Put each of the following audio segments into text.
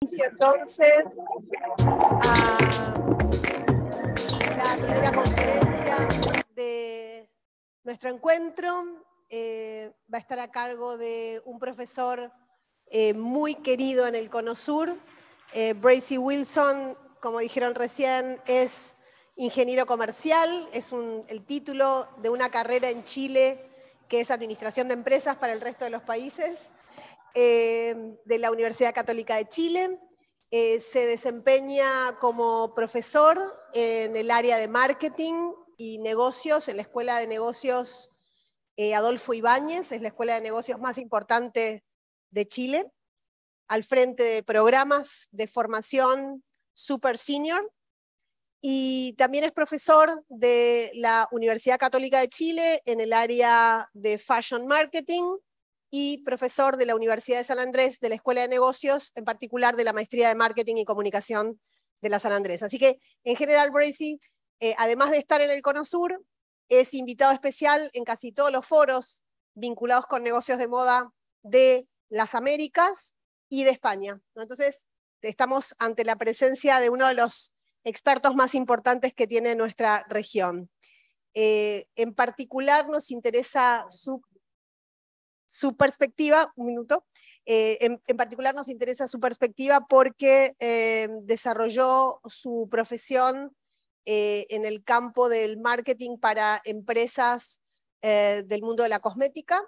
entonces, a ah, la primera conferencia de nuestro encuentro eh, va a estar a cargo de un profesor eh, muy querido en el CONOSUR, eh, Bracy Wilson, como dijeron recién, es ingeniero comercial, es el título de una carrera en Chile que es Administración de Empresas para el resto de los países. Eh, de la Universidad Católica de Chile. Eh, se desempeña como profesor en el área de marketing y negocios en la Escuela de Negocios eh, Adolfo Ibáñez, es la escuela de negocios más importante de Chile, al frente de programas de formación super senior. Y también es profesor de la Universidad Católica de Chile en el área de Fashion Marketing y profesor de la Universidad de San Andrés, de la Escuela de Negocios, en particular de la Maestría de Marketing y Comunicación de la San Andrés. Así que, en general, Bracy, eh, además de estar en el Cono es invitado especial en casi todos los foros vinculados con negocios de moda de las Américas y de España. Entonces, estamos ante la presencia de uno de los expertos más importantes que tiene nuestra región. Eh, en particular nos interesa su su perspectiva, un minuto, eh, en, particular nos interesa su perspectiva porque eh, desarrolló su profesión eh, en el campo del marketing para empresas del mundo de la cosmética,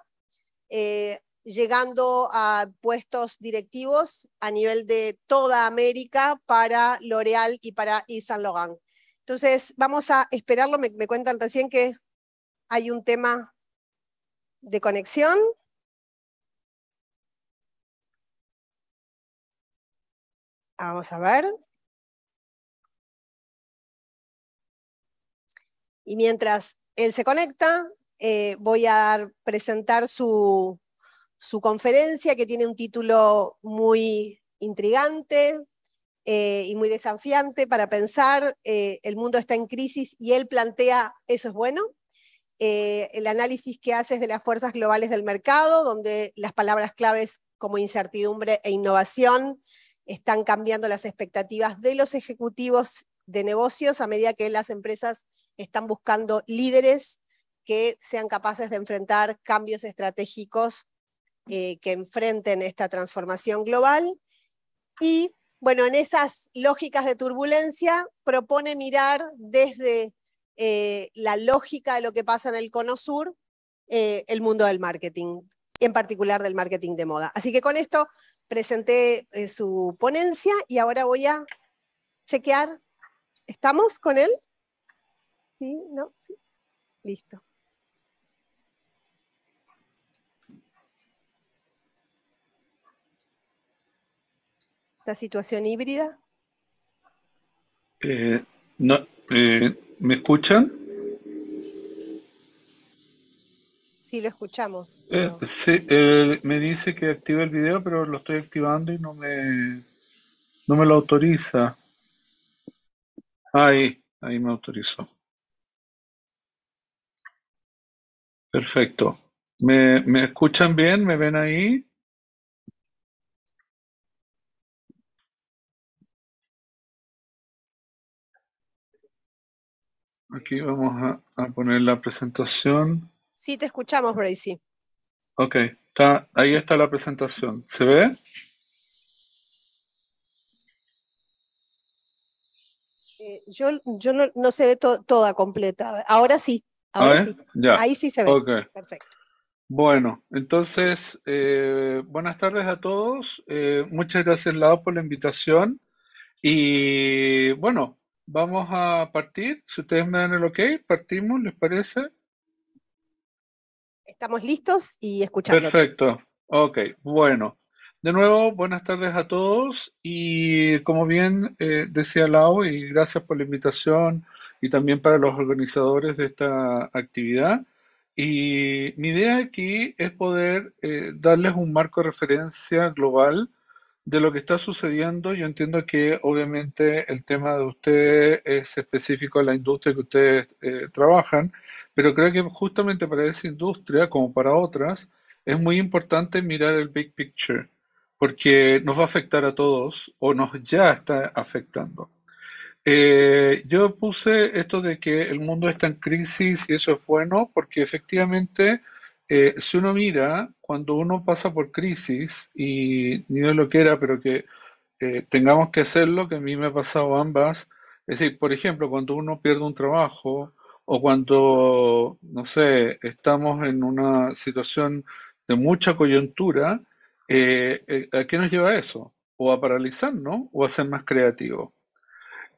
llegando a puestos directivos a nivel de toda América para L'Oréal y para Yves Saint Logan. Entonces, vamos a esperarlo. me cuentan recién que hay un tema de conexión. Vamos a ver. Y mientras él se conecta, eh, voy a presentar su, conferencia que tiene un título muy intrigante eh, y muy desafiante para pensar. Eh, el mundo está en crisis y él plantea, eso es bueno. el análisis que haces de las fuerzas globales del mercado, donde las palabras claves como incertidumbre e innovación están cambiando las expectativas de los ejecutivos de negocios a medida que las empresas están buscando líderes que sean capaces de enfrentar cambios estratégicos eh, que enfrenten esta transformación global. Y bueno, en esas lógicas de turbulencia propone mirar desde eh, la lógica de lo que pasa en el Cono Sur eh, el mundo del marketing, en particular del marketing de moda. Así que con esto presenté eh, su ponencia y ahora voy a chequear. ¿Estamos con él? ¿Sí? ¿No? ¿Sí? Listo. ¿la situación híbrida. Eh, no, eh, ¿Me escuchan? Sí, lo escuchamos. Eh, sí, eh, me dice que active el video, pero lo estoy activando y no me, no me lo autoriza. Ahí, ahí me autorizó. Perfecto. ¿Me, escuchan bien? ¿Me ven ahí? Aquí vamos a, a poner la presentación. Sí, te escuchamos, Bracy. Ok, ahí está la presentación. ¿Se ve? Eh, yo, yo no, no se ve toda completa. Ahora sí. Ahora sí. Ahí sí se ve. Perfecto. Bueno, entonces, eh, buenas tardes a todos. Eh, muchas gracias, Lau, por la invitación. Y bueno, vamos a partir. Si ustedes me dan el ok, partimos, ¿les parece? Estamos listos y escuchando. Perfecto. Ok, bueno. De nuevo, buenas tardes a todos y como bien eh, decía Lau, y gracias por la invitación y también para los organizadores de esta actividad. Y mi idea aquí es poder eh, darles un marco de referencia global de lo que está sucediendo. Yo entiendo que obviamente el tema de ustedes es específico a la industria que ustedes eh, trabajan, pero creo que justamente para esa industria, como para otras, es muy importante mirar el big picture, porque nos va a afectar a todos o nos ya está afectando. Eh, yo puse esto de que el mundo está en crisis y eso es bueno porque efectivamente eh, si uno mira, cuando uno pasa por crisis y ni de lo que era, pero que eh, tengamos que hacerlo, que a mí me ha pasado ambas, es decir, por ejemplo, cuando uno pierde un trabajo o cuando, no sé, estamos en una situación de mucha coyuntura, eh, eh, ¿a qué nos lleva eso? O a paralizarnos o a ser más creativos.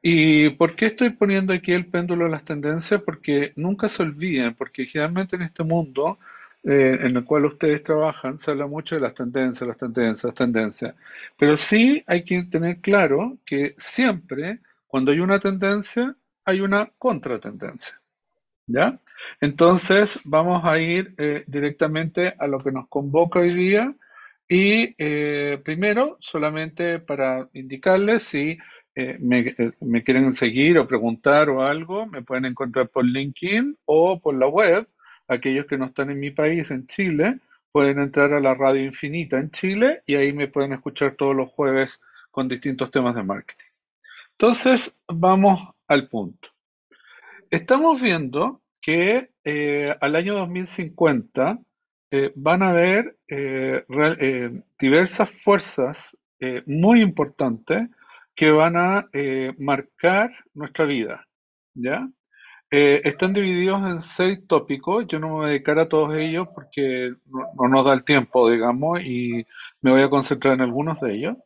¿Y por qué estoy poniendo aquí el péndulo de las tendencias? Porque nunca se olviden, porque generalmente en este mundo eh, en el cual ustedes trabajan se habla mucho de las tendencias, las tendencias, las tendencias. Pero sí hay que tener claro que siempre cuando hay una tendencia hay una contratendencia. ¿Ya? Entonces vamos a ir eh, directamente a lo que nos convoca hoy día y eh, primero solamente para indicarles si eh, me, quieren seguir o preguntar o algo, me pueden encontrar por LinkedIn o por la web. Aquellos que no están en mi país, en Chile, pueden entrar a la Radio Infinita en Chile y ahí me pueden escuchar todos los jueves con distintos temas de marketing. Entonces, vamos al punto estamos viendo que eh, al año 2050 eh, van a haber eh, diversas fuerzas muy importantes que van a marcar nuestra vida. ¿ya? están divididos en seis tópicos. Yo no me voy a dedicar a todos ellos porque no nos da el tiempo, digamos, y me voy a concentrar en algunos de ellos.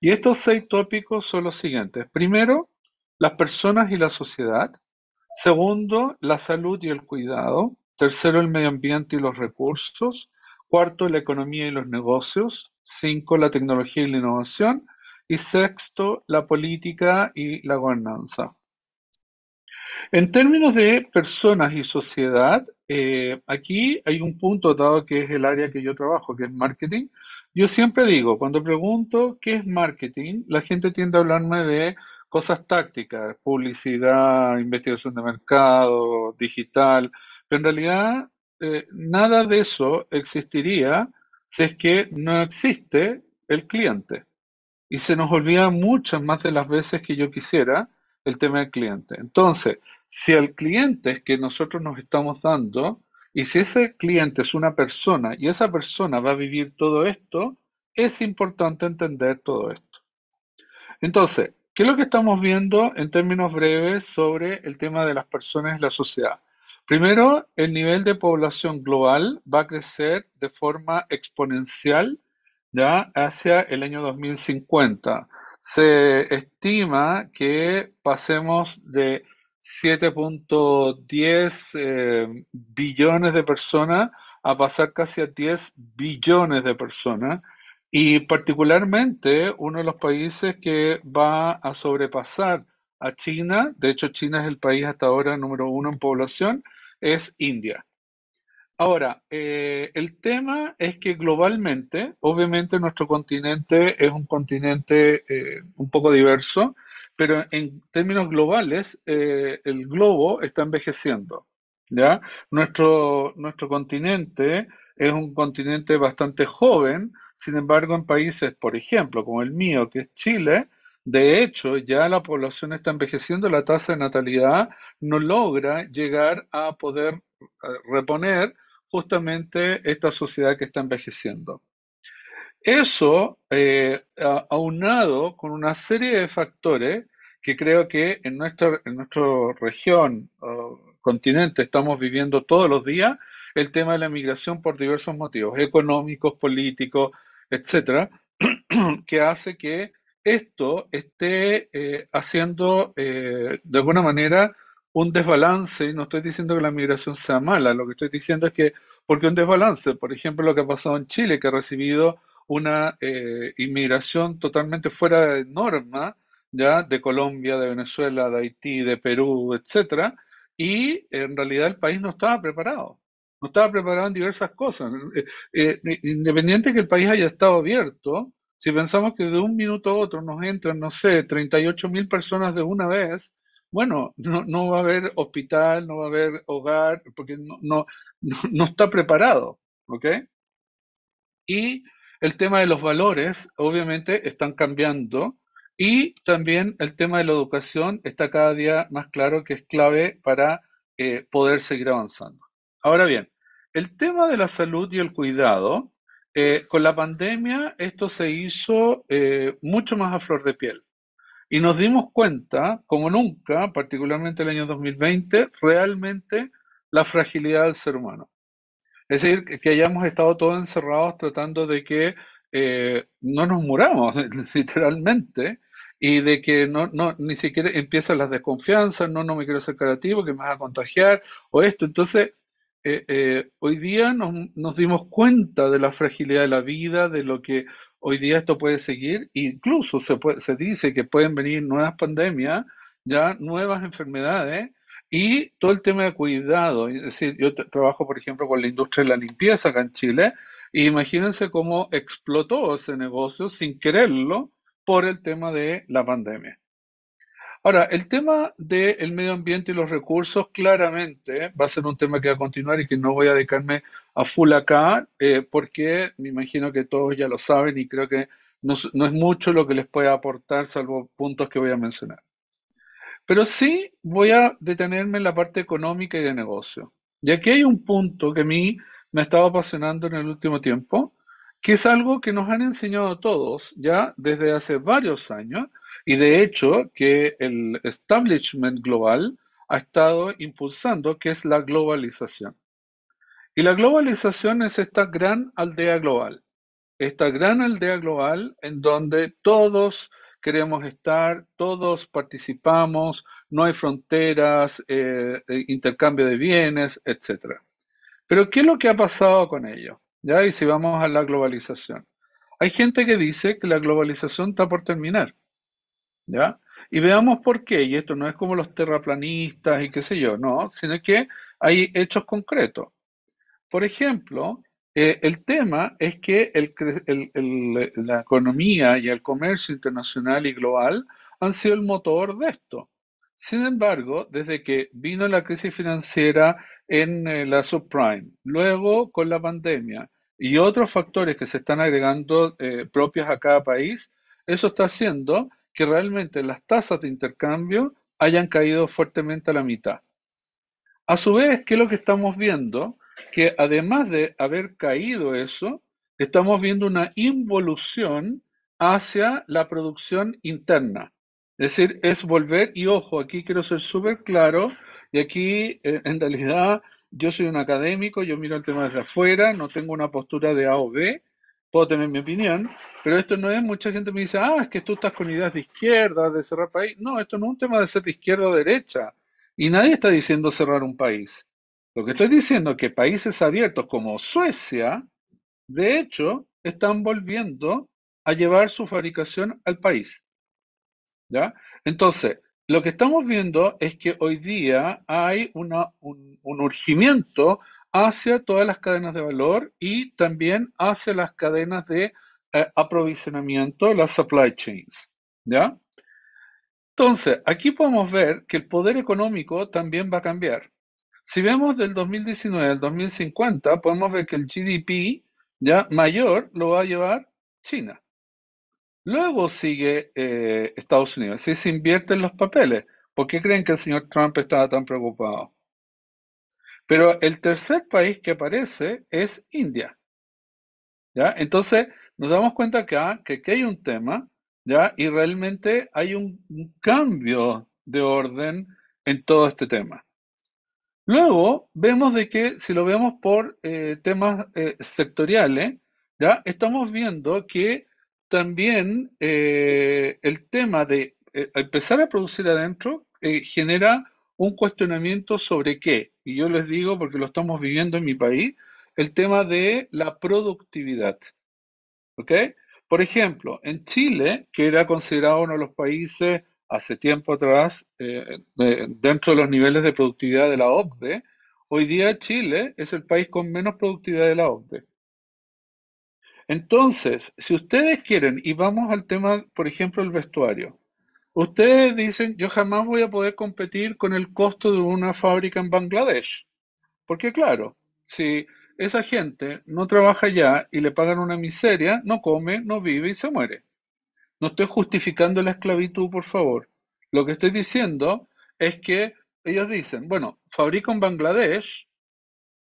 Y estos seis tópicos son los siguientes. Primero, las personas y la sociedad. Segundo, la salud y el cuidado. Tercero, el medio ambiente y los recursos. Cuarto, la economía y los negocios. Cinco, la tecnología y la innovación. Y sexto, la política y la gobernanza. En términos de personas y sociedad, eh, aquí hay un punto dado que es el área que yo trabajo, que es marketing. Yo siempre digo, cuando pregunto qué es marketing, la gente tiende a hablarme de cosas tácticas, publicidad, investigación de mercado, digital, pero en realidad eh, nada de eso existiría si es que no existe el cliente. Y se nos olvida muchas más de las veces que yo quisiera el tema del cliente. Entonces, si el cliente es que nosotros nos estamos dando, y si ese cliente es una persona y esa persona va a vivir todo esto, es importante entender todo esto. Entonces, ¿Qué es lo que estamos viendo en términos breves sobre el tema de las personas y la sociedad? Primero, el nivel de población global va a crecer de forma exponencial hacia el año 2050. Se estima que pasemos de 7.10 eh, billones de personas a pasar casi a 10 billones de personas y particularmente uno de los países que va a sobrepasar a China, de hecho China es el país hasta ahora número uno en población, es India. Ahora, eh, el tema es que globalmente, obviamente nuestro continente es un continente eh, un poco diverso, pero en términos globales eh, el globo está envejeciendo. ¿ya? Nuestro, nuestro continente es un continente bastante joven, sin embargo, en países, por ejemplo, como el mío, que es Chile, de hecho, ya la población está envejeciendo, la tasa de natalidad no logra llegar a poder eh, reponer justamente esta sociedad que está envejeciendo. Eso, eh, aunado con una serie de factores que creo que en nuestra, en nuestra región, o continente, estamos viviendo todos los días, el tema de la migración por diversos motivos, económicos, políticos, etcétera, que hace que esto esté eh, haciendo eh, de alguna manera un desbalance, y no estoy diciendo que la migración sea mala, lo que estoy diciendo es que, porque un desbalance, por ejemplo, lo que ha pasado en Chile, que ha recibido una eh, inmigración totalmente fuera de norma, ya de Colombia, de Venezuela, de Haití, de Perú, etcétera, y en realidad el país no estaba preparado no estaba preparado en diversas cosas. Eh, eh, independiente que el país haya estado abierto, si pensamos que de un minuto a otro nos entran, no sé, 38 mil personas de una vez, bueno, no, va a haber hospital, no va a haber hogar, porque no, no, no está preparado, ¿ok? Y el tema de los valores, obviamente, están cambiando. Y también el tema de la educación está cada día más claro que es clave para eh, poder seguir avanzando. Ahora bien, el tema de la salud y el cuidado, eh, con la pandemia esto se hizo eh, mucho más a flor de piel. Y nos dimos cuenta, como nunca, particularmente el año 2020, realmente la fragilidad del ser humano. Es decir, que hayamos estado todos encerrados tratando de que eh, no nos muramos, literalmente, y de que no, ni siquiera empiezan las desconfianzas, no, no me quiero ser creativo, que me vas a contagiar, o esto. Entonces, eh, eh, hoy día nos, dimos cuenta de la fragilidad de la vida, de lo que hoy día esto puede seguir, incluso se, se dice que pueden venir nuevas pandemias, ya nuevas enfermedades, y todo el tema de cuidado. Es decir, yo trabajo, por ejemplo, con la industria de la limpieza acá en Chile, y e imagínense cómo explotó ese negocio sin quererlo por el tema de la pandemia. Ahora, el tema del medio ambiente y los recursos claramente va a ser un tema que va a continuar y que no voy a dedicarme a full acá, eh, porque me imagino que todos ya lo saben y creo que no, no es mucho lo que les pueda aportar, salvo puntos que voy a mencionar. Pero sí voy a detenerme en la parte económica y de negocio. Y aquí hay un punto que a mí me ha estado apasionando en el último tiempo, que es algo que nos han enseñado todos ya desde hace varios años, y de hecho que el establishment global ha estado impulsando, que es la globalización. Y la globalización es esta gran aldea global, esta gran aldea global en donde todos queremos estar, todos participamos, no hay fronteras, eh, eh, intercambio de bienes, etc. Pero ¿qué es lo que ha pasado con ello? ¿Ya? Y si vamos a la globalización. Hay gente que dice que la globalización está por terminar. Y veamos por qué, y esto no es como los terraplanistas y qué sé yo, no, sino que hay hechos concretos. Por ejemplo, eh, el tema es que el, la economía y el comercio internacional y global han sido el motor de esto. Sin embargo, desde que vino la crisis financiera en eh, la subprime, luego con la pandemia y otros factores que se están agregando eh, propios a cada país, eso está haciendo que realmente las tasas de intercambio hayan caído fuertemente a la mitad. A su vez, ¿qué es lo que estamos viendo? Que además de haber caído eso, estamos viendo una involución hacia la producción interna. Es decir, es volver, y ojo, aquí quiero ser súper claro, y aquí eh, en realidad yo soy un académico, yo miro el tema desde afuera, no tengo una postura de A o B, puedo tener mi opinión, pero esto no es, mucha gente me dice, ah, es que tú estás con ideas de izquierda, de cerrar país. No, esto no es un tema de ser de izquierda o derecha. Y nadie está diciendo cerrar un país. Lo que estoy diciendo es que países abiertos como Suecia, de hecho, están volviendo a llevar su fabricación al país. ¿Ya? Entonces, lo que estamos viendo es que hoy día hay una, un, un urgimiento hacia todas las cadenas de valor y también hacia las cadenas de eh, aprovisionamiento, las supply chains. ¿Ya? Entonces, aquí podemos ver que el poder económico también va a cambiar. Si vemos del 2019 al 2050, podemos ver que el GDP ya mayor lo va a llevar China. Luego sigue eh, Estados Unidos. Si se invierte los papeles, ¿por qué creen que el señor Trump estaba tan preocupado? Pero el tercer país que aparece es India. ¿ya? Entonces, nos damos cuenta acá ah, que, aquí hay un tema, ¿ya? Y realmente hay un, cambio de orden en todo este tema. Luego vemos de que si lo vemos por eh, temas eh, sectoriales, ya estamos viendo que también eh, el tema de empezar a producir adentro genera un cuestionamiento sobre qué, y yo les digo porque lo estamos viviendo en mi país, el tema de la productividad. ¿Ok? Por ejemplo, en Chile, que era considerado uno de los países hace tiempo atrás, eh, eh, dentro de los niveles de productividad de la OCDE, hoy día Chile es el país con menos productividad de la OCDE. Entonces, si ustedes quieren, y vamos al tema, por ejemplo, el vestuario. Ustedes dicen, yo jamás voy a poder competir con el costo de una fábrica en Bangladesh. Porque claro, si esa gente no trabaja ya y le pagan una miseria, no come, no vive y se muere. No estoy justificando la esclavitud, por favor. Lo que estoy diciendo es que ellos dicen, bueno, fabrico en Bangladesh,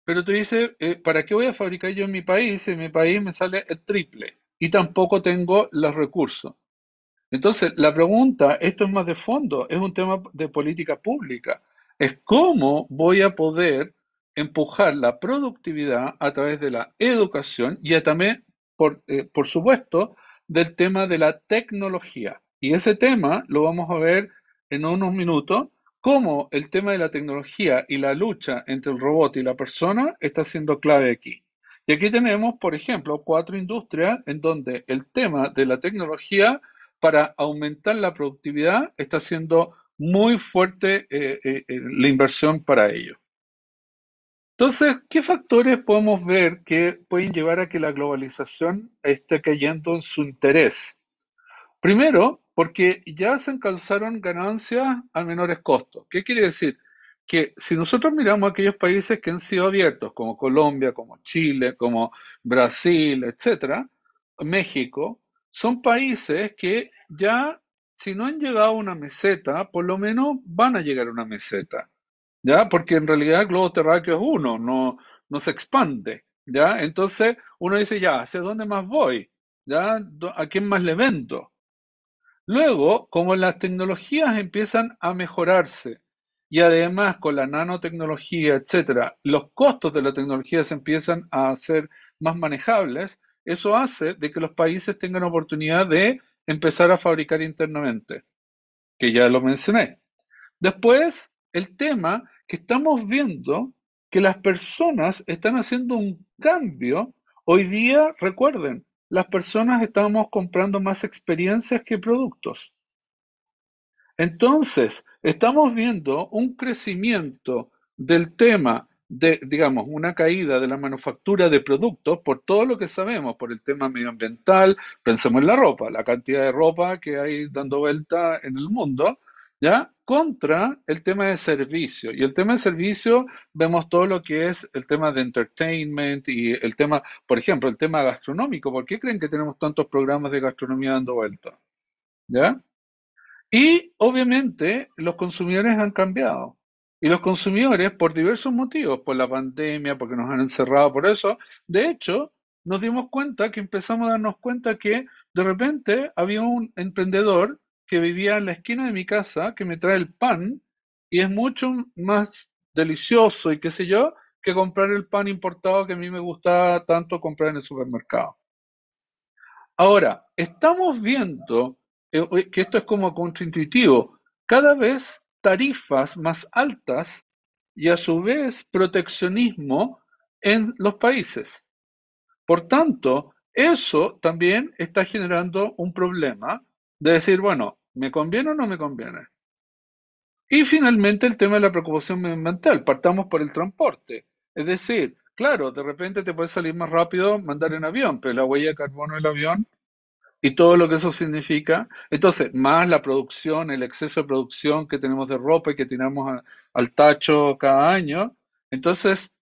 pero tú dices, eh, ¿para qué voy a fabricar yo en mi país? En mi país me sale el triple y tampoco tengo los recursos. Entonces, la pregunta, esto es más de fondo, es un tema de política pública, es cómo voy a poder empujar la productividad a través de la educación y también, eh, por, supuesto, del tema de la tecnología. Y ese tema lo vamos a ver en unos minutos, cómo el tema de la tecnología y la lucha entre el robot y la persona está siendo clave aquí. Y aquí tenemos, por ejemplo, cuatro industrias en donde el tema de la tecnología para aumentar la productividad, está siendo muy fuerte eh, eh, eh, la inversión para ello. Entonces, ¿qué factores podemos ver que pueden llevar a que la globalización esté cayendo en su interés? Primero, porque ya se alcanzaron ganancias a menores costos. ¿Qué quiere decir? Que si nosotros miramos aquellos países que han sido abiertos, como Colombia, como Chile, como Brasil, etcétera, México, son países que ya, si no han llegado a una meseta, por lo menos van a llegar a una meseta, ¿ya? Porque en realidad el globo terráqueo es uno, no, no se expande, ¿ya? Entonces uno dice, ya, ¿hacia dónde más voy? ¿Ya? ¿A quién más le vendo? Luego, como las tecnologías empiezan a mejorarse y además con la nanotecnología, etcétera, los costos de la tecnología se empiezan a hacer más manejables, eso hace de que los países tengan oportunidad de empezar a fabricar internamente, que ya lo mencioné. Después, el tema que estamos viendo que las personas están haciendo un cambio. Hoy día, recuerden, las personas estamos comprando más experiencias que productos. Entonces, estamos viendo un crecimiento del tema de, digamos, una caída de la manufactura de productos por todo lo que sabemos, por el tema medioambiental, pensemos en la ropa, la cantidad de ropa que hay dando vuelta en el mundo, ¿ya? Contra el tema de servicio. Y el tema de servicio vemos todo lo que es el tema de entertainment y el tema, por ejemplo, el tema gastronómico. ¿Por qué creen que tenemos tantos programas de gastronomía dando vuelta? ¿Ya? Y obviamente los consumidores han cambiado. Y los consumidores, por diversos motivos, por la pandemia, porque nos han encerrado por eso, de hecho, nos dimos cuenta que empezamos a darnos cuenta que de repente había un emprendedor que vivía en la esquina de mi casa que me trae el pan y es mucho más delicioso y qué sé yo que comprar el pan importado que a mí me gustaba tanto comprar en el supermercado. Ahora, estamos viendo eh, que esto es como contraintuitivo. Cada vez tarifas más altas y a su vez proteccionismo en los países. Por tanto, eso también está generando un problema de decir, bueno, ¿me conviene o no me conviene? Y finalmente el tema de la preocupación medioambiental. Partamos por el transporte. Es decir, claro, de repente te puede salir más rápido mandar en avión, pero la huella de carbono del avión y todo lo que eso significa. Entonces, más la producción, el exceso de producción que tenemos de ropa y que tiramos al tacho cada año. Entonces,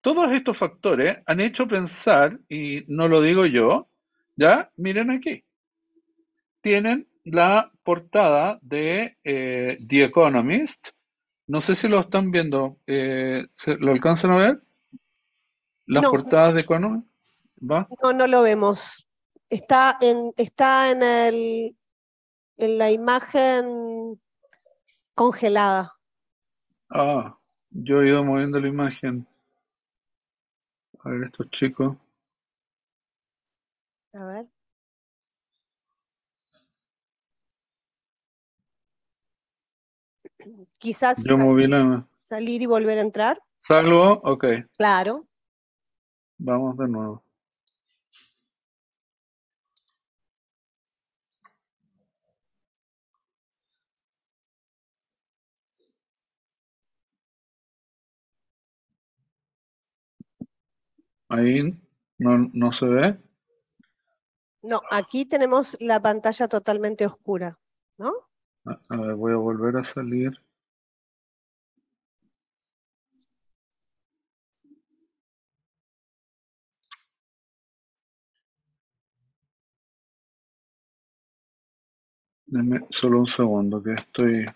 todos estos factores han hecho pensar, y no lo digo yo, ya, miren aquí, tienen la portada de eh, The Economist. No sé si lo están viendo, eh, ¿lo alcanzan a ver? Las portadas de Economist. No, no lo vemos. Está en, está en, el, en la imagen congelada. Ah, yo he ido moviendo la imagen. A ver, estos chicos. A ver. Quizás salir y volver a entrar. Salgo, ok. Claro. Vamos de nuevo. Ahí no, se ve. No, aquí tenemos la pantalla totalmente oscura, ¿no? A, ver, voy a volver a salir. Deme solo un segundo que estoy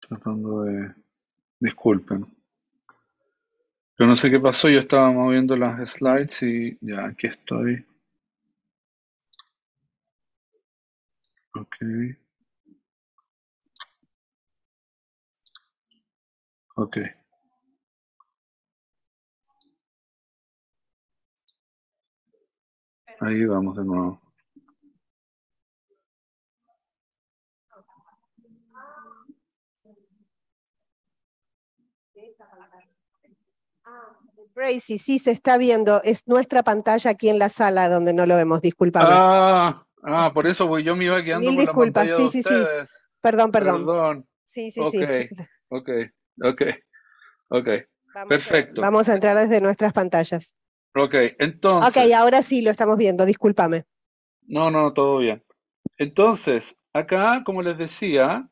tratando de... Disculpen. Yo no sé qué pasó, yo estaba moviendo las slides y ya, aquí estoy. Ok. Ok. Ahí vamos de nuevo. Ah, sí se está viendo. Es nuestra pantalla aquí en la sala donde no lo vemos, disculpame. Ah, ah, por eso voy, yo me iba quedando Mil disculpas, sí, sí, sí. Perdón, perdón. Perdón. Sí, sí, sí. Ok, ok, ok. Perfecto. vamos a entrar desde nuestras pantallas. Ok, entonces. Ok, ahora sí lo estamos viendo, discúlpame. No, no, todo bien. Entonces, acá, como les decía,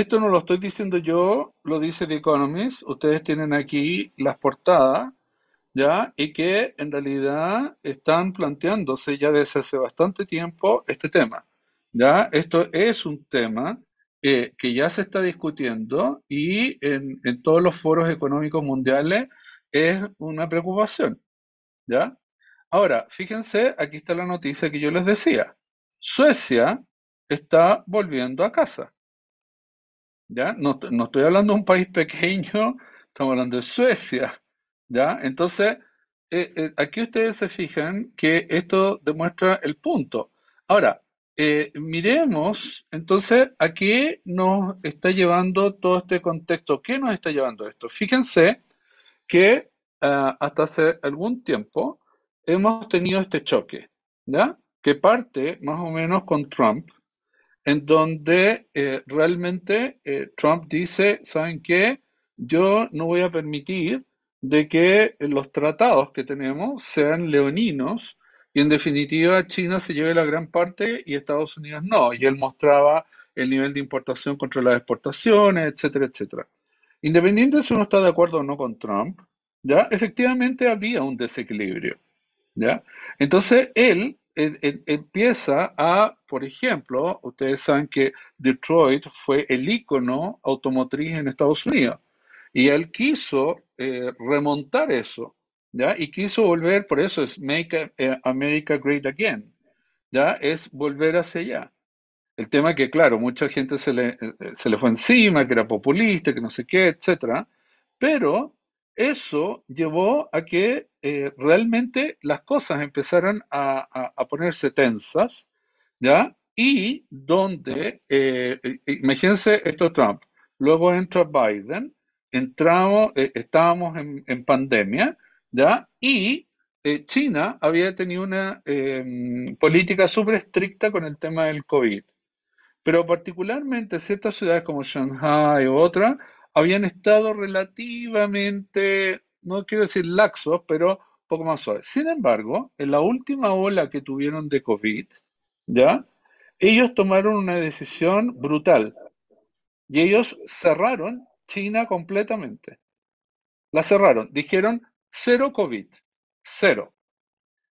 esto no lo estoy diciendo yo, lo dice The Economist. Ustedes tienen aquí las portadas, ¿ya? Y que en realidad están planteándose ya desde hace bastante tiempo este tema, ¿ya? Esto es un tema eh, que ya se está discutiendo y en, en todos los foros económicos mundiales es una preocupación, ¿ya? Ahora, fíjense, aquí está la noticia que yo les decía. Suecia está volviendo a casa. ¿ya? No, estoy hablando de un país pequeño, estamos hablando de Suecia, ¿ya? Entonces, eh, eh, aquí ustedes se fijan que esto demuestra el punto. Ahora, eh, miremos entonces a qué nos está llevando todo este contexto, qué nos está llevando esto. Fíjense que hasta hace algún tiempo hemos tenido este choque, ¿ya? Que parte más o menos con Trump, en donde eh, realmente eh, Trump dice, ¿saben qué? Yo no voy a permitir de que los tratados que tenemos sean leoninos y en definitiva China se lleve la gran parte y Estados Unidos no. Y él mostraba el nivel de importación contra las exportaciones, etcétera, etcétera. Independiente de si uno está de acuerdo o no con Trump, ¿ya? Efectivamente había un desequilibrio, ¿ya? Entonces él empieza a, por ejemplo, ustedes saben que Detroit fue el ícono automotriz en Estados Unidos y él quiso eh, remontar eso, ¿ya? Y quiso volver, por eso es Make eh, America Great Again, ¿ya? Es volver hacia allá. El tema que, claro, mucha gente se le, eh, se le fue encima, que era populista, que no sé qué, etcétera, pero eso llevó a que eh, realmente las cosas empezaran a, ponerse tensas, ¿ya? Y donde, eh, eh, imagínense esto Trump, luego entra Biden, entramos, estábamos en, pandemia, ¿ya? Y China había tenido una em, política súper estricta con el tema del COVID. Pero particularmente ciertas ciudades como Shanghai u otras, habían estado relativamente, no quiero decir laxos, pero poco más suaves. Sin embargo, en la última ola que tuvieron de COVID, ¿ya? Ellos tomaron una decisión brutal y ellos cerraron China completamente. La cerraron, dijeron cero COVID, cero.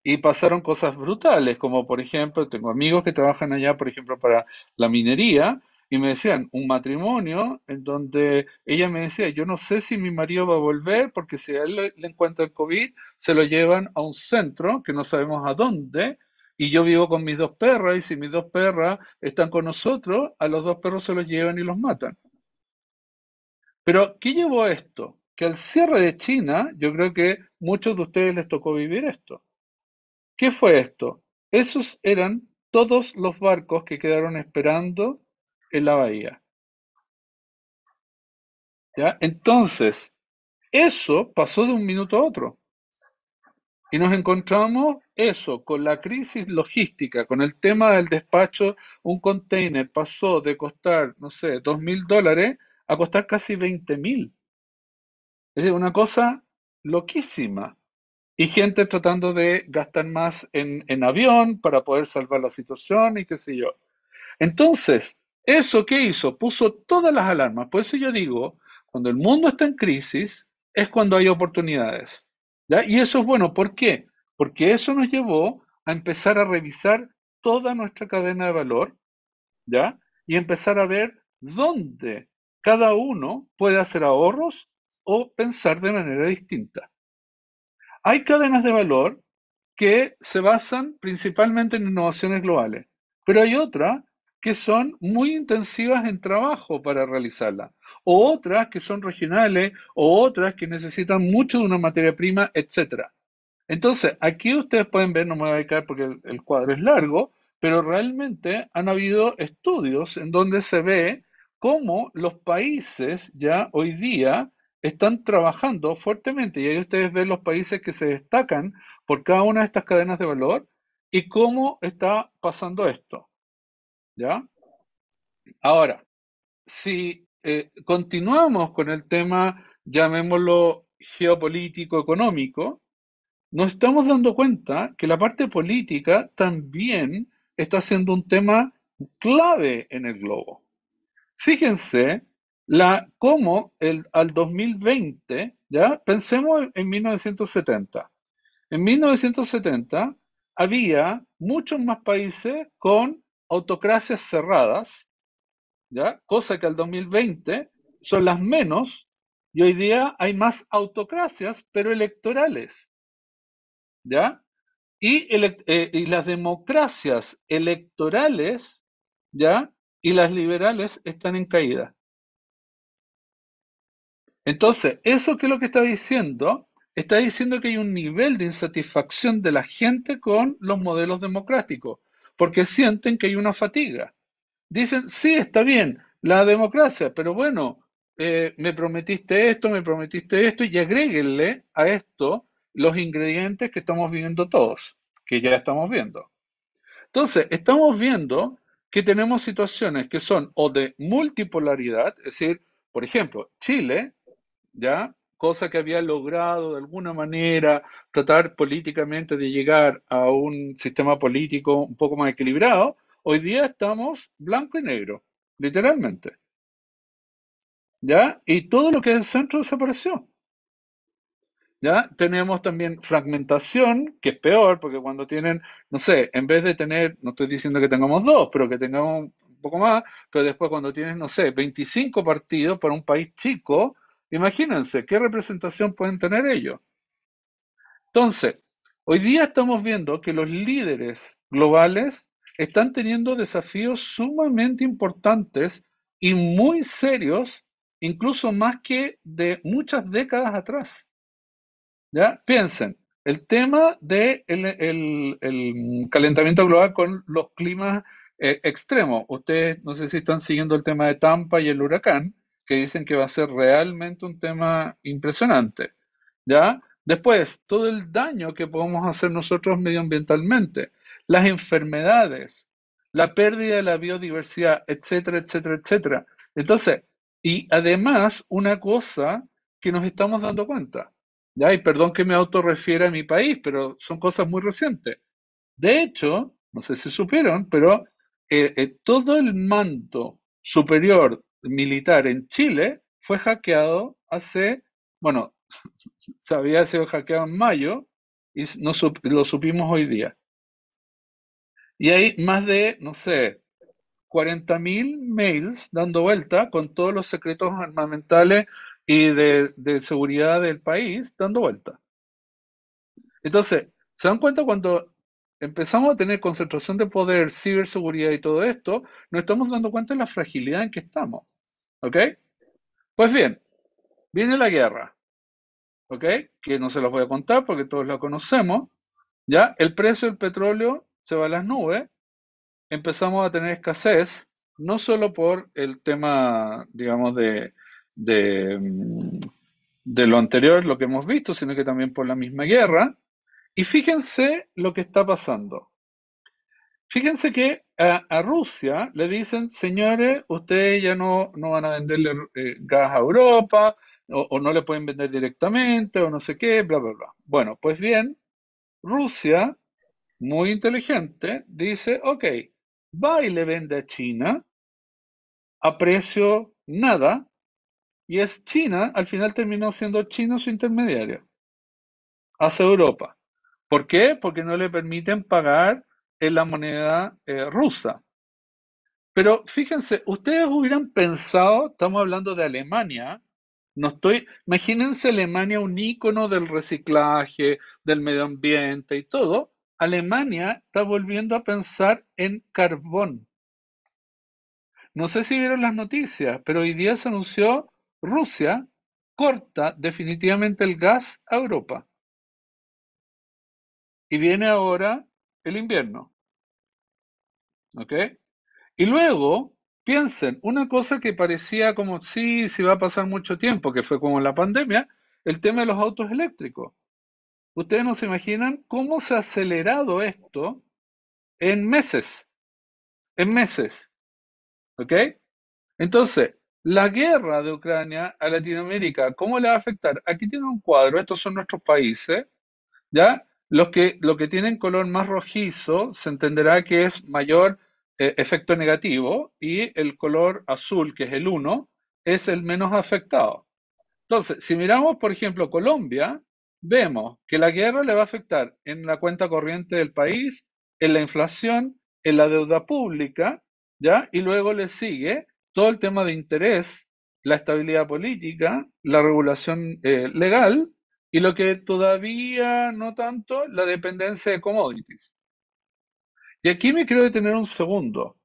Y pasaron cosas brutales, como por ejemplo, tengo amigos que trabajan allá, por ejemplo, para la minería, y me decían, un matrimonio en donde ella me decía, yo no sé si mi marido va a volver porque si a él le, encuentra el COVID, se lo llevan a un centro que no sabemos a dónde, y yo vivo con mis dos perras, y si mis dos perras están con nosotros, a los dos perros se los llevan y los matan. Pero, ¿qué llevó esto? Que al cierre de China, yo creo que muchos de ustedes les tocó vivir esto. ¿Qué fue esto? Esos eran todos los barcos que quedaron esperando en la bahía. ¿Ya? Entonces, eso pasó de un minuto a otro. Y nos encontramos eso, con la crisis logística, con el tema del despacho, un container pasó de costar, no sé, dos mil dólares a costar casi veinte mil. Es una cosa loquísima. Y gente tratando de gastar más en, en avión para poder salvar la situación y qué sé yo. Entonces, eso qué hizo, puso todas las alarmas. Por eso yo digo, cuando el mundo está en crisis, es cuando hay oportunidades. Y eso es bueno. ¿Por qué? Porque eso nos llevó a empezar a revisar toda nuestra cadena de valor, ¿ya? Y empezar a ver dónde cada uno puede hacer ahorros o pensar de manera distinta. Hay cadenas de valor que se basan principalmente en innovaciones globales, pero hay otra que son muy intensivas en trabajo para realizarla, o otras que son regionales, o otras que necesitan mucho de una materia prima, etc. Entonces, aquí ustedes pueden ver, no me voy a caer porque el, el cuadro es largo, pero realmente han habido estudios en donde se ve cómo los países ya hoy día están trabajando fuertemente, y ahí ustedes ven los países que se destacan por cada una de estas cadenas de valor y cómo está pasando esto. ¿Ya? Ahora, si eh, continuamos con el tema, llamémoslo geopolítico económico, nos estamos dando cuenta que la parte política también está siendo un tema clave en el globo. Fíjense la, cómo el, al 2020, ya pensemos en 1970. En 1970 había muchos más países con autocracias cerradas, ¿ya? cosa que al 2020 son las menos y hoy día hay más autocracias, pero electorales. ¿ya? Y, eh, las democracias electorales ¿ya? y las liberales están en caída. Entonces, eso que es lo que está diciendo, está diciendo que hay un nivel de insatisfacción de la gente con los modelos democráticos porque sienten que hay una fatiga. Dicen, sí, está bien, la democracia, pero bueno, eh, me prometiste esto, me prometiste esto, y agréguenle a esto los ingredientes que estamos viendo todos, que ya estamos viendo. Entonces, estamos viendo que tenemos situaciones que son o de multipolaridad, es decir, por ejemplo, Chile, ¿ya? cosa que había logrado de alguna manera tratar políticamente de llegar a un sistema político un poco más equilibrado, hoy día estamos blanco y negro, literalmente. ¿Ya? Y todo lo que es el centro desapareció. ¿Ya? Tenemos también fragmentación, que es peor, porque cuando tienen, no sé, en vez de tener, no estoy diciendo que tengamos dos, pero que tengamos un poco más, pero después cuando tienes, no sé, 25 partidos para un país chico, Imagínense qué representación pueden tener ellos. Entonces, hoy día estamos viendo que los líderes globales están teniendo desafíos sumamente importantes y muy serios, incluso más que de muchas décadas atrás. ¿Ya? Piensen, el tema del de el, calentamiento global con los climas eh, extremos. Ustedes, no sé si están siguiendo el tema de Tampa y el huracán, que dicen que va a ser realmente un tema impresionante. ¿Ya? Después, todo el daño que podemos hacer nosotros medioambientalmente, las enfermedades, la pérdida de la biodiversidad, etcétera, etcétera, etcétera. Entonces, y además, una cosa que nos estamos dando cuenta, ¿ya? Y perdón que me autorrefiera a mi país, pero son cosas muy recientes. De hecho, no sé si supieron, pero eh, eh, todo el manto superior militar en Chile fue hackeado hace, bueno, se había sido hackeado en mayo y no, lo supimos hoy día. Y hay más de, no sé, 40.000 mails dando vuelta con todos los secretos armamentales y de, seguridad del país dando vuelta. Entonces, ¿se dan cuenta cuando empezamos a tener concentración de poder, ciberseguridad y todo esto, no estamos dando cuenta de la fragilidad en que estamos? ¿Ok? Pues bien, viene la guerra. ¿Ok? Que no se los voy a contar porque todos la conocemos. ¿Ya? El precio del petróleo se va a las nubes. Empezamos a tener escasez, no solo por el tema, digamos, de, de lo anterior, lo que hemos visto, sino que también por la misma guerra. Y fíjense lo que está pasando. Fíjense que a, Rusia le dicen, señores, ustedes ya no, no van a venderle eh, gas a Europa, o, no le pueden vender directamente, o no sé qué, bla, bla, bla. Bueno, pues bien, Rusia, muy inteligente, dice, ok, va y le vende a China a precio nada, y es China, al final terminó siendo China su intermediario, hacia Europa. ¿Por qué? Porque no le permiten pagar en la moneda eh, rusa. Pero fíjense, ustedes hubieran pensado, estamos hablando de Alemania, no estoy, imagínense Alemania un ícono del reciclaje, del medio ambiente y todo. Alemania está volviendo a pensar en carbón. No sé si vieron las noticias, pero hoy día se anunció Rusia corta definitivamente el gas a Europa. Y viene ahora el invierno. ¿Ok? Y luego, piensen, una cosa que parecía como, sí, sí va a pasar mucho tiempo, que fue como la pandemia, el tema de los autos eléctricos. Ustedes no se imaginan cómo se ha acelerado esto en meses, en meses. ¿Ok? Entonces, la guerra de Ucrania a Latinoamérica, ¿cómo le va a afectar? Aquí tiene un cuadro, estos son nuestros países, ¿ya? Los que, lo que tienen color más rojizo se entenderá que es mayor eh, efecto negativo y el color azul, que es el 1, es el menos afectado. Entonces, si miramos, por ejemplo, Colombia, vemos que la guerra le va a afectar en la cuenta corriente del país, en la inflación, en la deuda pública, ¿ya? Y luego le sigue todo el tema de interés, la estabilidad política, la regulación eh, legal, y lo que todavía no tanto, la dependencia de commodities. Y aquí me quiero detener un segundo,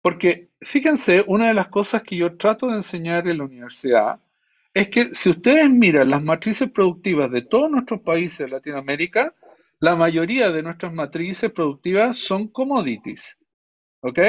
porque fíjense, una de las cosas que yo trato de enseñar en la universidad es que si ustedes miran las matrices productivas de todos nuestros países de Latinoamérica, la mayoría de nuestras matrices productivas son commodities. ¿Ok?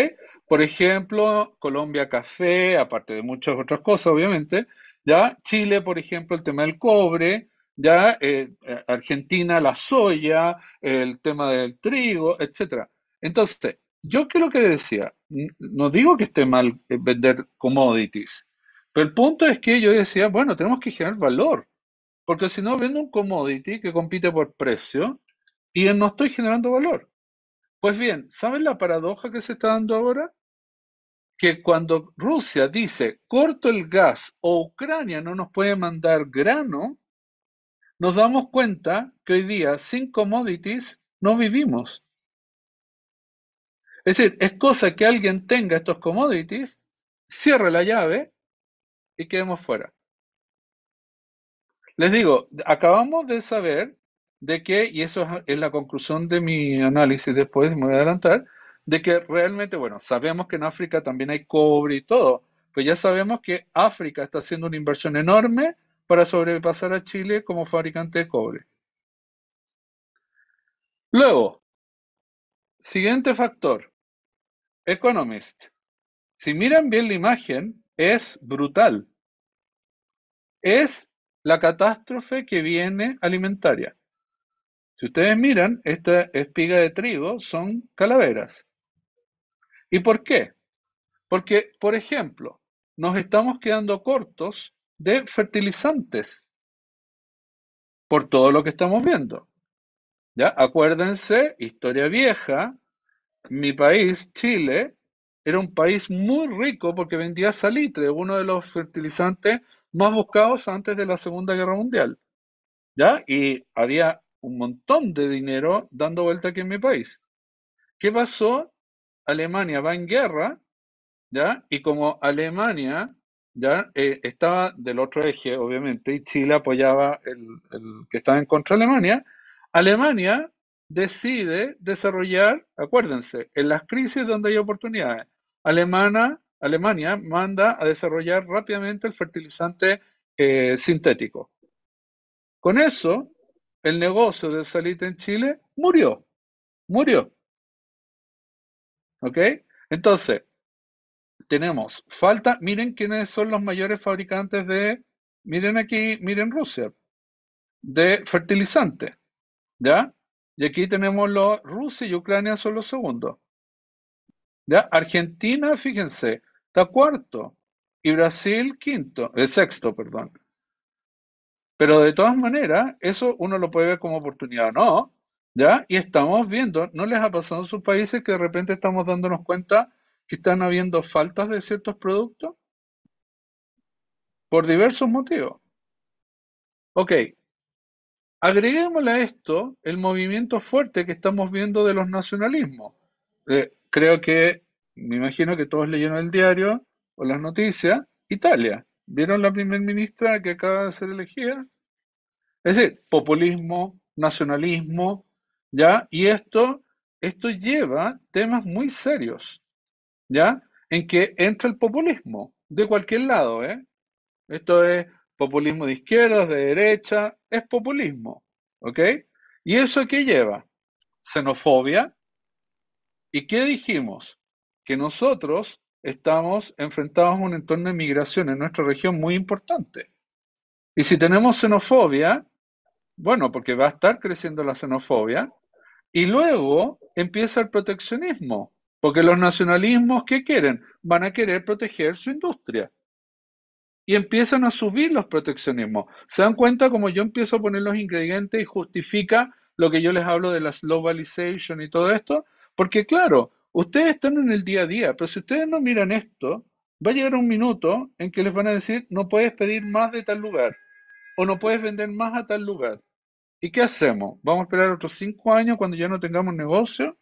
Por ejemplo, Colombia café, aparte de muchas otras cosas, obviamente. ¿ya? Chile, por ejemplo, el tema del cobre ya eh, eh, Argentina, la soya, el tema del trigo, etc. Entonces, yo que lo que decía, no digo que esté mal eh, vender commodities, pero el punto es que yo decía, bueno, tenemos que generar valor, porque si no, vendo un commodity que compite por precio y no estoy generando valor. Pues bien, ¿saben la paradoja que se está dando ahora? que cuando Rusia dice corto el gas o Ucrania no nos puede mandar grano, nos damos cuenta que hoy día sin commodities no vivimos. Es decir, es cosa que alguien tenga estos commodities, cierre la llave y quedemos fuera. Les digo, acabamos de saber de qué y eso es la conclusión de mi análisis después, me voy a adelantar, de que realmente, bueno, sabemos que en África también hay cobre y todo, pero ya sabemos que África está haciendo una inversión enorme para sobrepasar a Chile como fabricante de cobre. Luego, siguiente factor, Economist. Si miran bien la imagen, es brutal. Es la catástrofe que viene alimentaria. Si ustedes miran, esta espiga de trigo son calaveras. ¿Y por qué? Porque, por ejemplo, nos estamos quedando cortos de fertilizantes por todo lo que estamos viendo. ¿Ya? Acuérdense, historia vieja, mi país, Chile, era un país muy rico porque vendía salitre, uno de los fertilizantes más buscados antes de la Segunda Guerra Mundial. ¿Ya? Y había un montón de dinero dando vuelta aquí en mi país. ¿Qué pasó? Alemania va en guerra, ¿ya? Y como Alemania ¿ya? Eh, estaba del otro eje, obviamente, y Chile apoyaba el, que estaba en contra de Alemania. Alemania decide desarrollar, acuérdense, en las crisis donde hay oportunidades, Alemana, Alemania manda a desarrollar rápidamente el fertilizante eh, sintético. Con eso, el negocio de salite en Chile murió, murió. ¿Ok? Entonces, tenemos falta, miren quiénes son los mayores fabricantes de, miren aquí, miren Rusia, de fertilizante, ¿ya? Y aquí tenemos los, Rusia y Ucrania son los segundos. ¿Ya? Argentina, fíjense, está cuarto y Brasil quinto, el eh, sexto, perdón. Pero de todas maneras, eso uno lo puede ver como oportunidad, ¿no? ¿Ya? Y estamos viendo, ¿no les ha pasado a sus países que de repente estamos dándonos cuenta que están habiendo faltas de ciertos productos por diversos motivos. Ok, agreguémosle a esto el movimiento fuerte que estamos viendo de los nacionalismos. Eh, creo que, me imagino que todos leyeron el diario o las noticias, Italia. ¿Vieron la primer ministra que acaba de ser elegida? Es decir, populismo, nacionalismo, ¿ya? Y esto, esto lleva temas muy serios. ¿ya? En que entra el populismo, de cualquier lado, ¿eh? Esto es populismo de izquierda, de derecha, es populismo, ¿ok? ¿Y eso qué lleva? Xenofobia. ¿Y qué dijimos? Que nosotros estamos enfrentados a un entorno de migración en nuestra región muy importante. Y si tenemos xenofobia, bueno, porque va a estar creciendo la xenofobia, y luego empieza el proteccionismo. Porque los nacionalismos, ¿qué quieren? Van a querer proteger su industria. Y empiezan a subir los proteccionismos. ¿Se dan cuenta como yo empiezo a poner los ingredientes y justifica lo que yo les hablo de la globalization y todo esto? Porque claro, ustedes están en el día a día, pero si ustedes no miran esto, va a llegar un minuto en que les van a decir, no puedes pedir más de tal lugar o no puedes vender más a tal lugar. ¿Y qué hacemos? ¿Vamos a esperar otros cinco años cuando ya no tengamos negocio?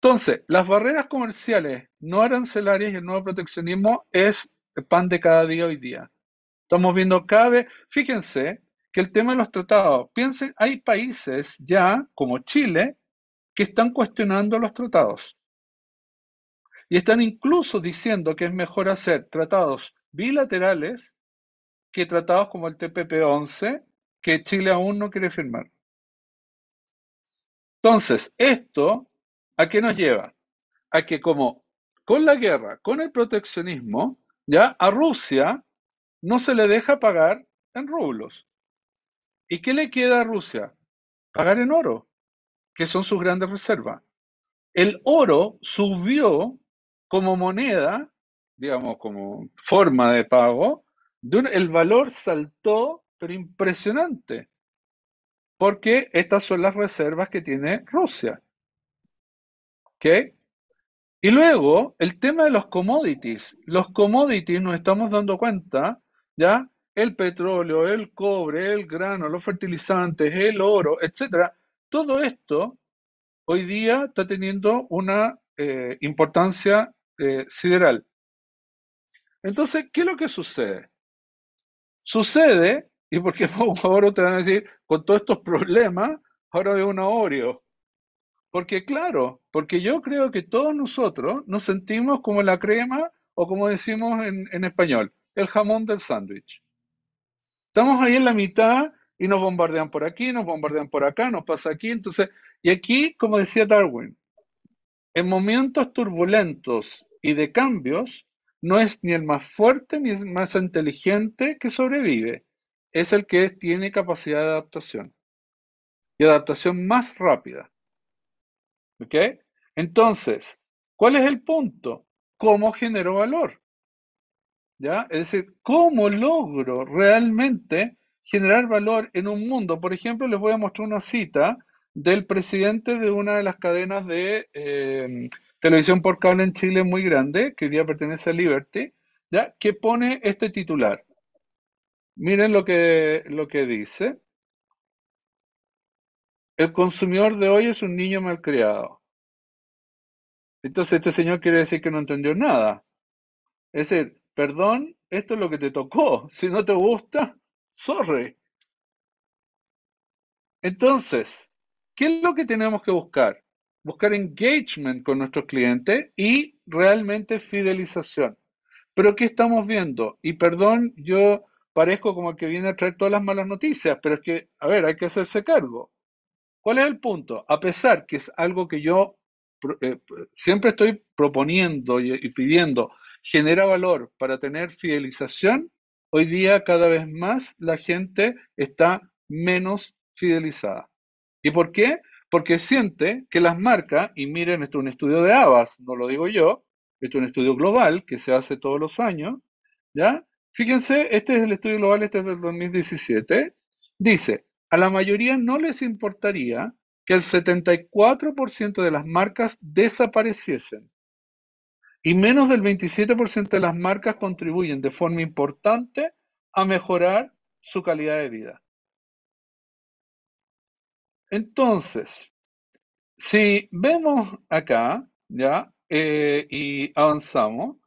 Entonces, las barreras comerciales no arancelarias y el nuevo proteccionismo es el pan de cada día hoy día. Estamos viendo cada vez, fíjense que el tema de los tratados, piensen, hay países ya, como Chile, que están cuestionando los tratados. Y están incluso diciendo que es mejor hacer tratados bilaterales que tratados como el TPP-11, que Chile aún no quiere firmar. Entonces, esto ¿A qué nos lleva? A que como con la guerra, con el proteccionismo, ya a Rusia no se le deja pagar en rublos. ¿Y qué le queda a Rusia? Pagar en oro, que son sus grandes reservas. El oro subió como moneda, digamos, como forma de pago, el valor saltó, pero impresionante, porque estas son las reservas que tiene Rusia. ¿Ok? Y luego, el tema de los commodities. Los commodities nos estamos dando cuenta, ¿ya? El petróleo, el cobre, el grano, los fertilizantes, el oro, etcétera. Todo esto hoy día está teniendo una eh, importancia eh, sideral. Entonces, ¿qué es lo que sucede? Sucede, y porque por favor te van a decir, con todos estos problemas, ahora veo un Oreo. Porque claro, porque yo creo que todos nosotros nos sentimos como la crema o como decimos en, español, el jamón del sándwich. Estamos ahí en la mitad y nos bombardean por aquí, nos bombardean por acá, nos pasa aquí. Entonces, y aquí, como decía Darwin, en momentos turbulentos y de cambios, no es ni el más fuerte ni el más inteligente que sobrevive, es el que tiene capacidad de adaptación y adaptación más rápida. ¿Ok? Entonces, ¿cuál es el punto? ¿Cómo genero valor? ¿Ya? Es decir, ¿cómo logro realmente generar valor en un mundo? Por ejemplo, les voy a mostrar una cita del presidente de una de las cadenas de em, televisión por cable en Chile muy grande, que hoy día pertenece a Liberty, ¿ya? que pone este titular. Miren lo lo que dice. El consumidor de hoy es un niño malcriado. Entonces este señor quiere decir que no entendió nada. Es decir, perdón, esto es lo que te tocó. Si no te gusta, sorry. Entonces, ¿qué es lo que tenemos que buscar? Buscar engagement con nuestros clientes y realmente fidelización. Pero ¿qué estamos viendo? Y perdón, yo parezco como el que viene a traer todas las malas noticias, pero es que, a ver, hay que hacerse cargo. ¿Cuál es el punto? A pesar que es algo que yo eh, siempre estoy proponiendo y, pidiendo, genera valor para tener fidelización, hoy día cada vez más la gente está menos fidelizada. ¿Y por qué? Porque siente que las marcas, y miren, esto es un estudio de ABAS, no lo digo yo, esto es un estudio global que se hace todos los años, ¿ya? Fíjense, este es el estudio global, este es del 2017, dice, a la mayoría no les importaría que el 74% de las marcas desapareciesen y menos del 27% de las marcas contribuyen de forma importante a mejorar su calidad de vida. Entonces, si vemos acá, ya, eh, y avanzamos,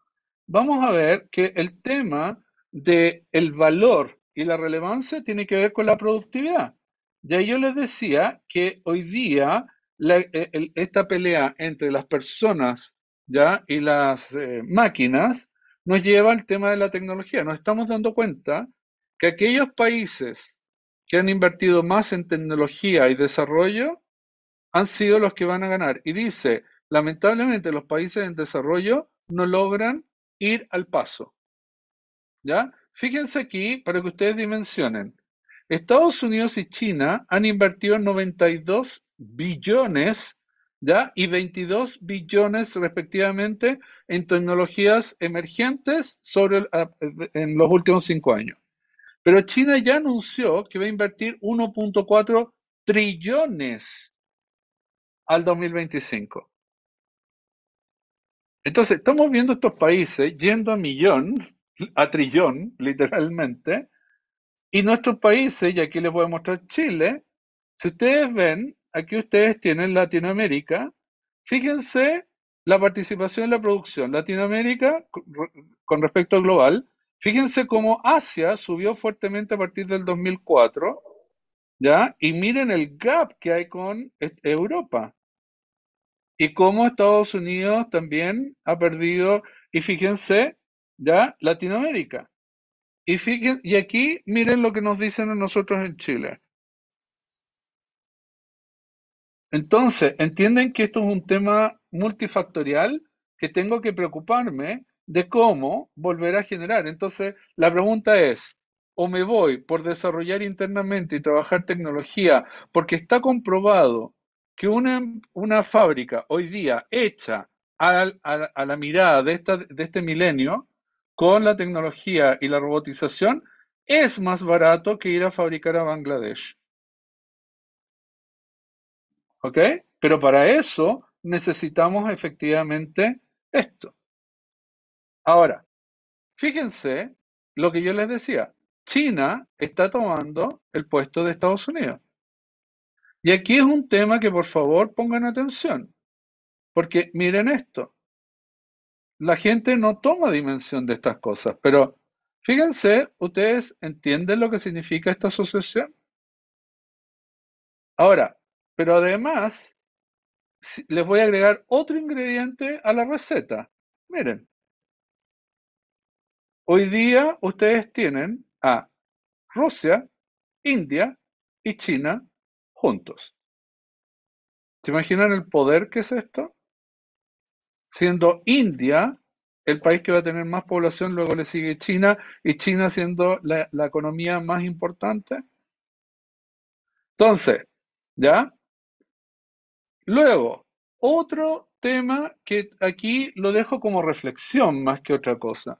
vamos a ver que el tema del el valor y la relevancia tiene que ver con la productividad. Ya yo les decía que hoy día e, esta pelea entre las personas ¿ya? y las eh, máquinas nos lleva al tema de la tecnología. Nos estamos dando cuenta que aquellos países que han invertido más en tecnología y desarrollo han sido los que van a ganar. Y dice, lamentablemente los países en desarrollo no logran ir al paso. ¿Ya? Fíjense aquí para que ustedes dimensionen. Estados Unidos y China han invertido 92 billones ¿ya? y 22 billones respectivamente en tecnologías emergentes ah, en los últimos cinco años. Pero China ya anunció que va a invertir 1.4 trillones al 2025. Entonces, estamos viendo estos países yendo a millón a trillón, literalmente. Y nuestros países, y aquí les voy a mostrar Chile, si ustedes ven, aquí ustedes tienen Latinoamérica, fíjense la participación en la producción. Latinoamérica, con respecto al global, fíjense cómo Asia subió fuertemente a partir del 2004, ¿ya? Y miren el gap que hay con e, Europa. Y cómo Estados Unidos también ha perdido, y fíjense ¿ya? Latinoamérica. Y, y aquí miren lo que nos dicen a nosotros en Chile. Entonces, entienden que esto es un tema multifactorial que tengo que preocuparme de cómo volver a generar. Entonces, la pregunta es, o me voy por desarrollar internamente y trabajar tecnología, porque está comprobado que una, una fábrica hoy día hecha a, a la mirada de, esta, de este milenio con la tecnología y la robotización es más barato que ir a fabricar a Bangladesh. ¿Ok? Pero para eso necesitamos efectivamente esto. Ahora, fíjense lo que yo les decía. China está tomando el puesto de Estados Unidos. Y aquí es un tema que por favor pongan atención. Porque miren esto la gente no toma dimensión de estas cosas, pero fíjense, ¿ustedes entienden lo que significa esta asociación? Ahora, pero además, les voy a agregar otro ingrediente a la receta. Miren, hoy día ustedes tienen a Rusia, India y China juntos. ¿Se imaginan el poder que es esto? siendo India el país que va a tener más población, luego le sigue China, y China siendo la, economía más importante. Entonces, ¿ya? Luego, otro tema que aquí lo dejo como reflexión más que otra cosa.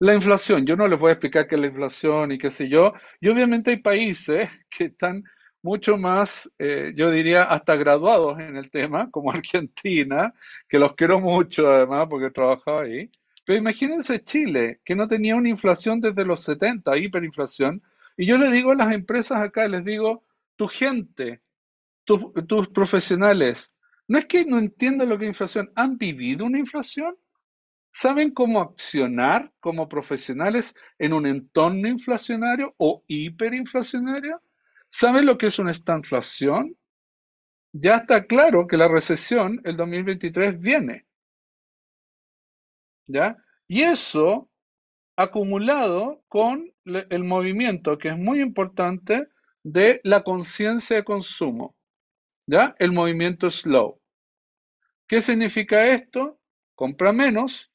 La inflación, yo no les voy a explicar qué es la inflación y qué sé yo, y obviamente hay países que están mucho más, eh, yo diría, hasta graduados en el tema, como Argentina, que los quiero mucho además porque he trabajado ahí. Pero imagínense Chile, que no tenía una inflación desde los 70, hiperinflación. Y yo le digo a las empresas acá, les digo, tu gente, tus profesionales, no es que no entiendan lo que es inflación, han vivido una inflación, saben cómo accionar como profesionales en un entorno inflacionario o hiperinflacionario. ¿Saben lo que es una estanflación? Ya está claro que la recesión el 2023 viene. ¿Ya? Y eso acumulado con el movimiento que es muy importante de la conciencia de consumo, ¿ya? El movimiento slow. ¿Qué significa esto? Compra menos,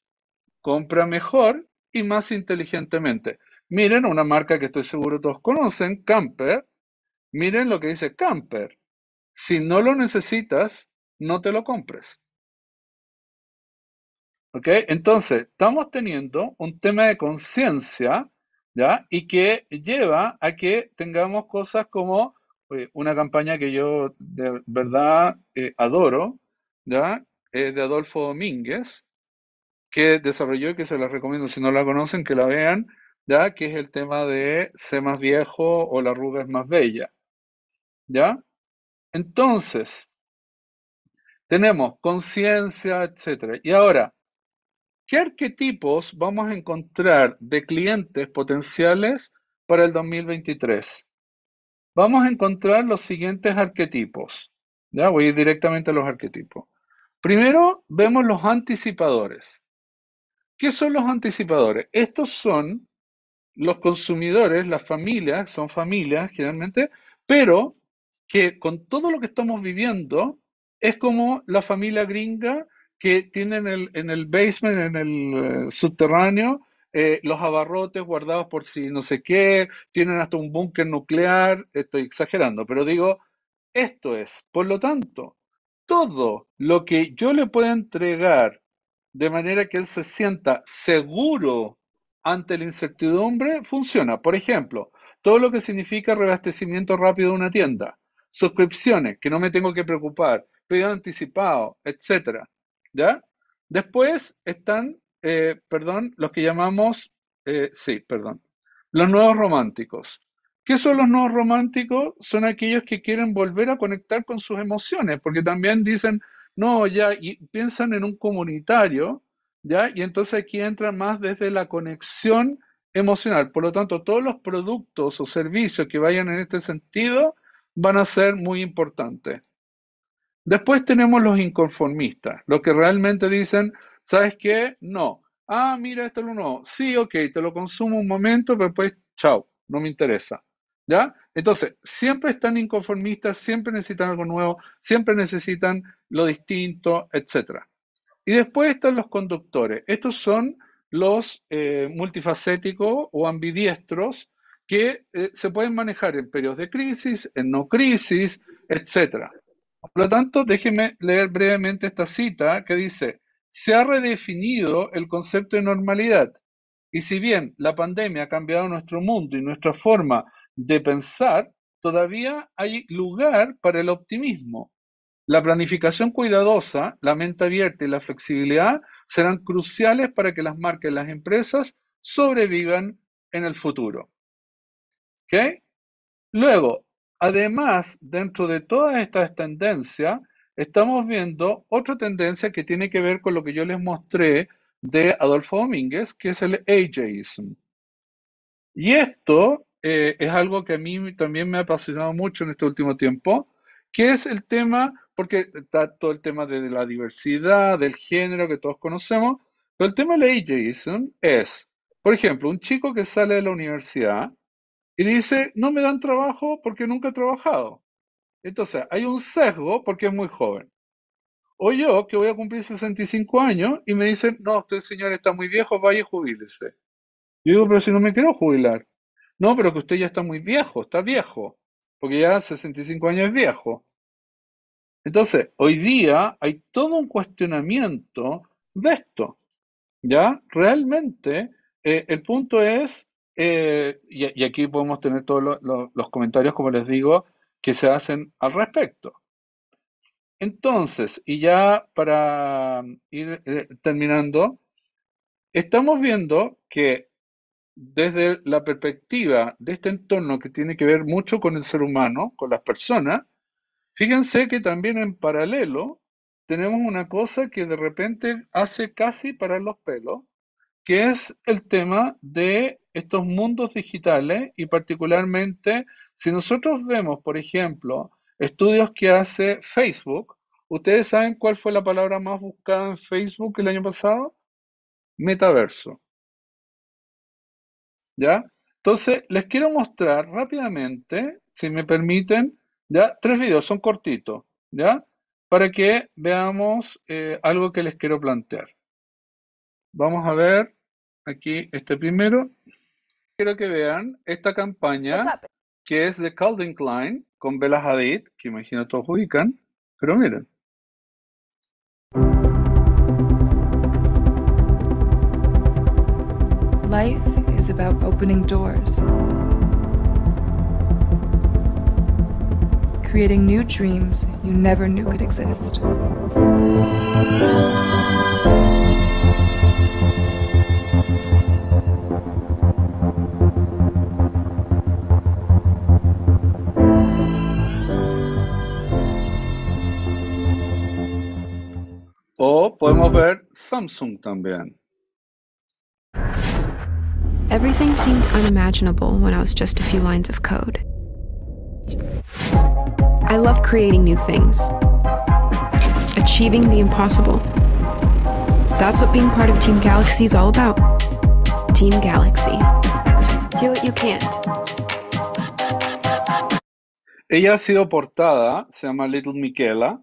compra mejor y más inteligentemente. Miren una marca que estoy seguro todos conocen, Camper, Miren lo que dice Camper. Si no lo necesitas, no te lo compres. ¿Ok? Entonces, estamos teniendo un tema de conciencia, ¿ya? Y que lleva a que tengamos cosas como una campaña que yo de verdad eh, adoro, ¿ya? Eh, de Adolfo Domínguez, que desarrolló y que se la recomiendo si no la conocen, que la vean, ¿ya? Que es el tema de ser más viejo o la arruga es más bella, ¿Ya? Entonces, tenemos conciencia, etcétera. Y ahora, ¿qué arquetipos vamos a encontrar de clientes potenciales para el 2023? Vamos a encontrar los siguientes arquetipos. Ya voy a ir directamente a los arquetipos. Primero vemos los anticipadores. ¿Qué son los anticipadores? Estos son los consumidores, las familias, son familias generalmente, pero que con todo lo que estamos viviendo es como la familia gringa que tiene en el, basement, en el eh, subterráneo, eh, los abarrotes guardados por si no sé qué, tienen hasta un búnker nuclear, estoy exagerando, pero digo, esto es, por lo tanto, todo lo que yo le pueda entregar de manera que él se sienta seguro ante la incertidumbre, funciona. Por ejemplo, todo lo que significa reabastecimiento rápido de una tienda suscripciones, que no me tengo que preocupar, pedido anticipado, etcétera. ¿Ya? Después están, eh, perdón, los que llamamos, eh, sí, perdón, los nuevos románticos. ¿Qué son los nuevos románticos? Son aquellos que quieren volver a conectar con sus emociones, porque también dicen, no, ya, y piensan en un comunitario, ¿ya? Y entonces aquí entra más desde la conexión emocional. Por lo tanto, todos los productos o servicios que vayan en este sentido van a ser muy importantes. Después tenemos los inconformistas, los que realmente dicen, ¿sabes qué? No. Ah, mira, esto lo nuevo. Sí, ok, te lo consumo un momento, pero pues, chao, no me interesa. ¿Ya? Entonces, siempre están inconformistas, siempre necesitan algo nuevo, siempre necesitan lo distinto, etc. Y después están los conductores. Estos son los eh, multifacéticos o ambidiestros que eh, se pueden manejar en periodos de crisis, en no crisis, etc. Por lo tanto, déjeme leer brevemente esta cita que dice, se ha redefinido el concepto de normalidad. Y si bien la pandemia ha cambiado nuestro mundo y nuestra forma de pensar, todavía hay lugar para el optimismo. La planificación cuidadosa, la mente abierta y la flexibilidad serán cruciales para que las marcas y las empresas sobrevivan en el futuro. Luego, además, dentro de todas estas tendencias, estamos viendo otra tendencia que tiene que ver con lo que yo les mostré de Adolfo Domínguez, que es el ageism. Y esto eh, es algo que a mí también me ha apasionado mucho en este último tiempo, que es el tema, porque está todo el tema de la diversidad, del género que todos conocemos, pero el tema del ageism es, por ejemplo, un chico que sale de la universidad, y dice, no me dan trabajo porque nunca he trabajado. Entonces, hay un sesgo porque es muy joven. O yo, que voy a cumplir 65 años, y me dicen, no, usted señor está muy viejo, vaya y jubílese. Yo digo, pero si no me quiero jubilar. No, pero que usted ya está muy viejo, está viejo, porque ya 65 años es viejo. Entonces, hoy día hay todo un cuestionamiento de esto. ¿Ya? Realmente, eh, el punto es eh, y, aquí podemos tener todos los comentarios, como les digo, que se hacen al respecto. Entonces, y ya para mm, ir eh, terminando, estamos viendo que desde la perspectiva de este entorno que tiene que ver mucho con el ser humano, con las personas, fíjense que también en paralelo tenemos una cosa que de repente hace casi parar los pelos, que es el tema de estos mundos digitales y particularmente si nosotros vemos, por ejemplo, estudios que hace Facebook, ¿ustedes saben cuál fue la palabra más buscada en Facebook el año pasado? Metaverso. ¿Ya? Entonces, les quiero mostrar rápidamente, si me permiten, ya tres videos, son cortitos, ¿ya? Para que veamos eh, algo que les quiero plantear. Vamos a ver aquí este primero. Quiero que vean esta campaña que es de Calvin Klein con Bella Hadid, que imagino todos ubican, pero miren. Life is about opening doors, creating new dreams you never knew could exist. podemos ver Samsung también. Everything seemed unimaginable when I was just a few lines of code. I love creating new things, achieving the impossible. That's what being part of Team Galaxy is all about. Team Galaxy. Do what you can't. Ella ha sido portada, se llama Little Miquela,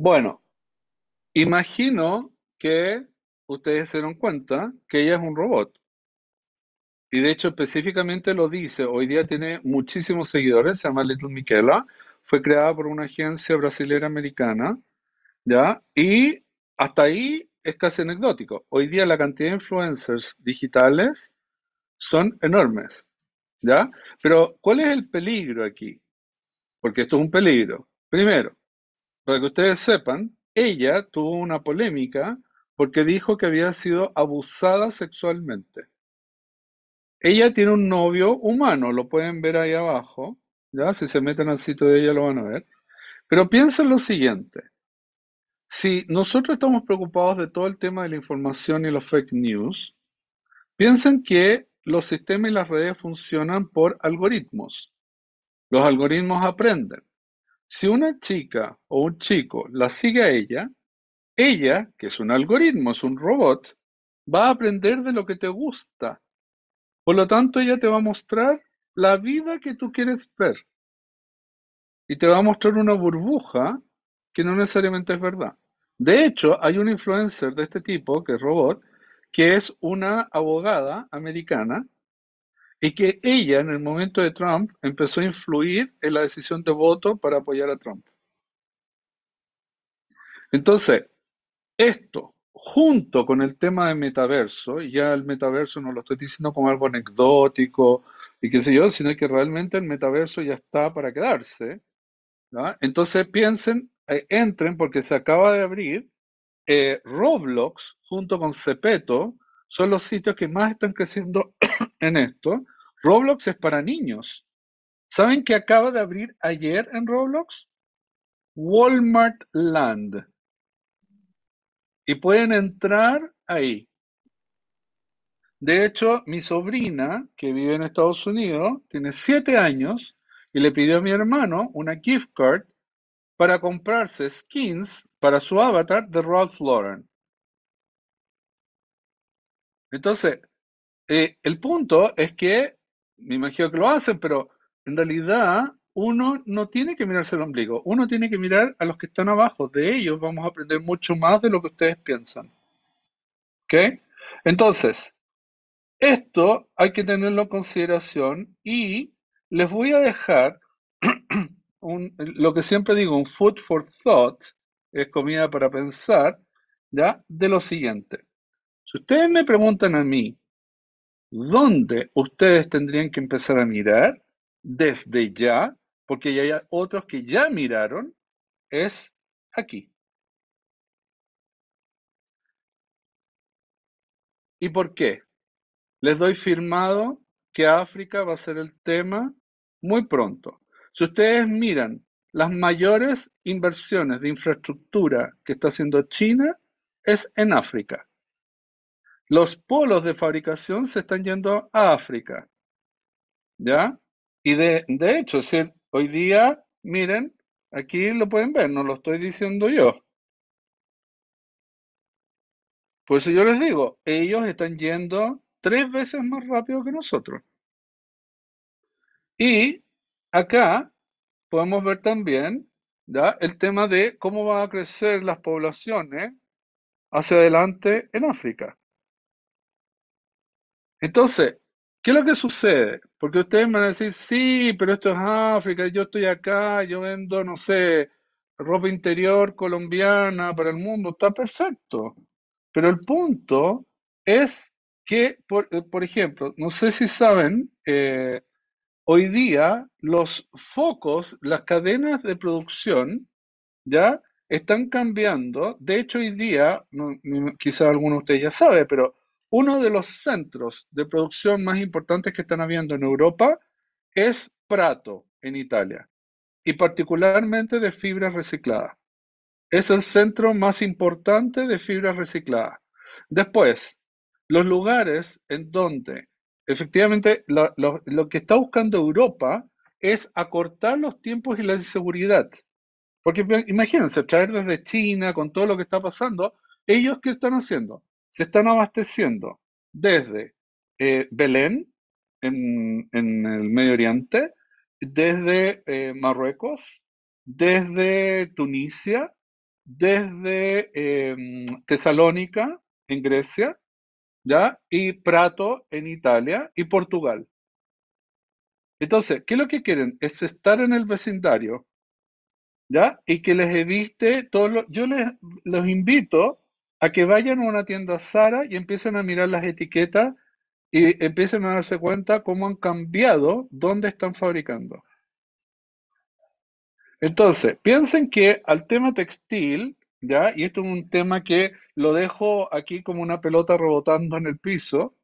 Bueno, imagino que ustedes se dieron cuenta que ella es un robot. Y de hecho específicamente lo dice, hoy día tiene muchísimos seguidores, se llama Little Miquela, fue creada por una agencia brasilera americana, ¿ya? Y hasta ahí es casi anecdótico. Hoy día la cantidad de influencers digitales son enormes, ¿ya? Pero ¿cuál es el peligro aquí? Porque esto es un peligro. Primero, para que ustedes sepan, ella tuvo una polémica porque dijo que había sido abusada sexualmente. Ella tiene un novio humano, lo pueden ver ahí abajo, ¿ya? Si se meten al sitio de ella lo van a ver. Pero piensen lo siguiente, si nosotros estamos preocupados de todo el tema de la información y los fake news, piensen que los sistemas y las redes funcionan por algoritmos. Los algoritmos aprenden. Si una chica o un chico la sigue a ella, ella, que es un algoritmo, es un robot, va a aprender de lo que te gusta. Por lo tanto, ella te va a mostrar la vida que tú quieres ver. Y te va a mostrar una burbuja que no necesariamente es verdad. De hecho, hay un influencer de este tipo, que es Robot, que es una abogada americana y que ella en el momento de Trump empezó a influir en la decisión de voto para apoyar a Trump. Entonces, esto junto con el tema de metaverso, y ya el metaverso no lo estoy diciendo como algo anecdótico y qué sé yo, sino que realmente el metaverso ya está para quedarse. Entonces piensen eh, entren porque se acaba de abrir. Eh, Roblox junto con Cepeto son los sitios que más están creciendo en esto. Roblox es para niños. ¿Saben que acaba de abrir ayer en Roblox? Walmart Land. Y pueden entrar ahí. De hecho, mi sobrina, que vive en Estados Unidos, tiene siete años y le pidió a mi hermano una gift card para comprarse skins para su avatar de Ralph Lauren. Entonces, eh, el punto es que, me imagino que lo hacen, pero en realidad uno no tiene que mirarse el ombligo, uno tiene que mirar a los que están abajo. De ellos vamos a aprender mucho más de lo que ustedes piensan. ¿Ok? Entonces, esto hay que tenerlo en consideración y les voy a dejar lo que siempre digo, un food for thought, es comida para pensar, ¿ya? De lo siguiente. Si ustedes me preguntan a mí, ¿dónde ustedes tendrían que empezar a mirar desde ya? Porque ya hay otros que ya miraron, es aquí. ¿Y por qué? Les doy firmado que África va a ser el tema muy pronto. Si ustedes miran las mayores inversiones de infraestructura que está haciendo China es en África. Los polos de fabricación se están yendo a África. ¿Ya? Y de, hecho, hoy día, miren, aquí lo pueden ver, no lo estoy diciendo yo. Por eso yo les digo, ellos están yendo tres veces más rápido que nosotros. Y acá podemos ver también el tema de cómo van a crecer las poblaciones hacia adelante en África. Entonces, ¿qué es lo que sucede? Porque ustedes me van a decir, sí, pero esto es África, yo estoy acá, yo vendo, no sé, ropa interior colombiana para el mundo, está perfecto. Pero el punto es que, por, eh, ejemplo, no sé si saben, eh, hoy día los focos, las cadenas de producción, ya están cambiando. De hecho, hoy día, quizá alguno de ustedes ya sabe, pero uno de los centros de producción más importantes que están habiendo en Europa es Prato, en Italia, y particularmente de fibras recicladas. Es el centro más importante de fibras recicladas. Después, los lugares en donde Efectivamente, lo, que está buscando Europa es acortar los tiempos y la inseguridad. Porque imagínense, traer desde China con todo lo que está pasando, ellos qué están haciendo? Se están abasteciendo desde eh, Belén, en, el Medio Oriente, desde eh, Marruecos, desde Tunisia, desde em, Tesalónica, en Grecia, ¿ya? Y Prato en Italia y Portugal. Entonces, ¿qué es lo que quieren? Es estar en el vecindario, ¿ya? Y que les evite todo lo... Yo les los invito a que vayan a una tienda Sara y empiecen a mirar las etiquetas y empiecen a darse cuenta cómo han cambiado, dónde están fabricando. Entonces, piensen que al tema textil y esto es un tema que lo dejo aquí como una pelota rebotando en el piso.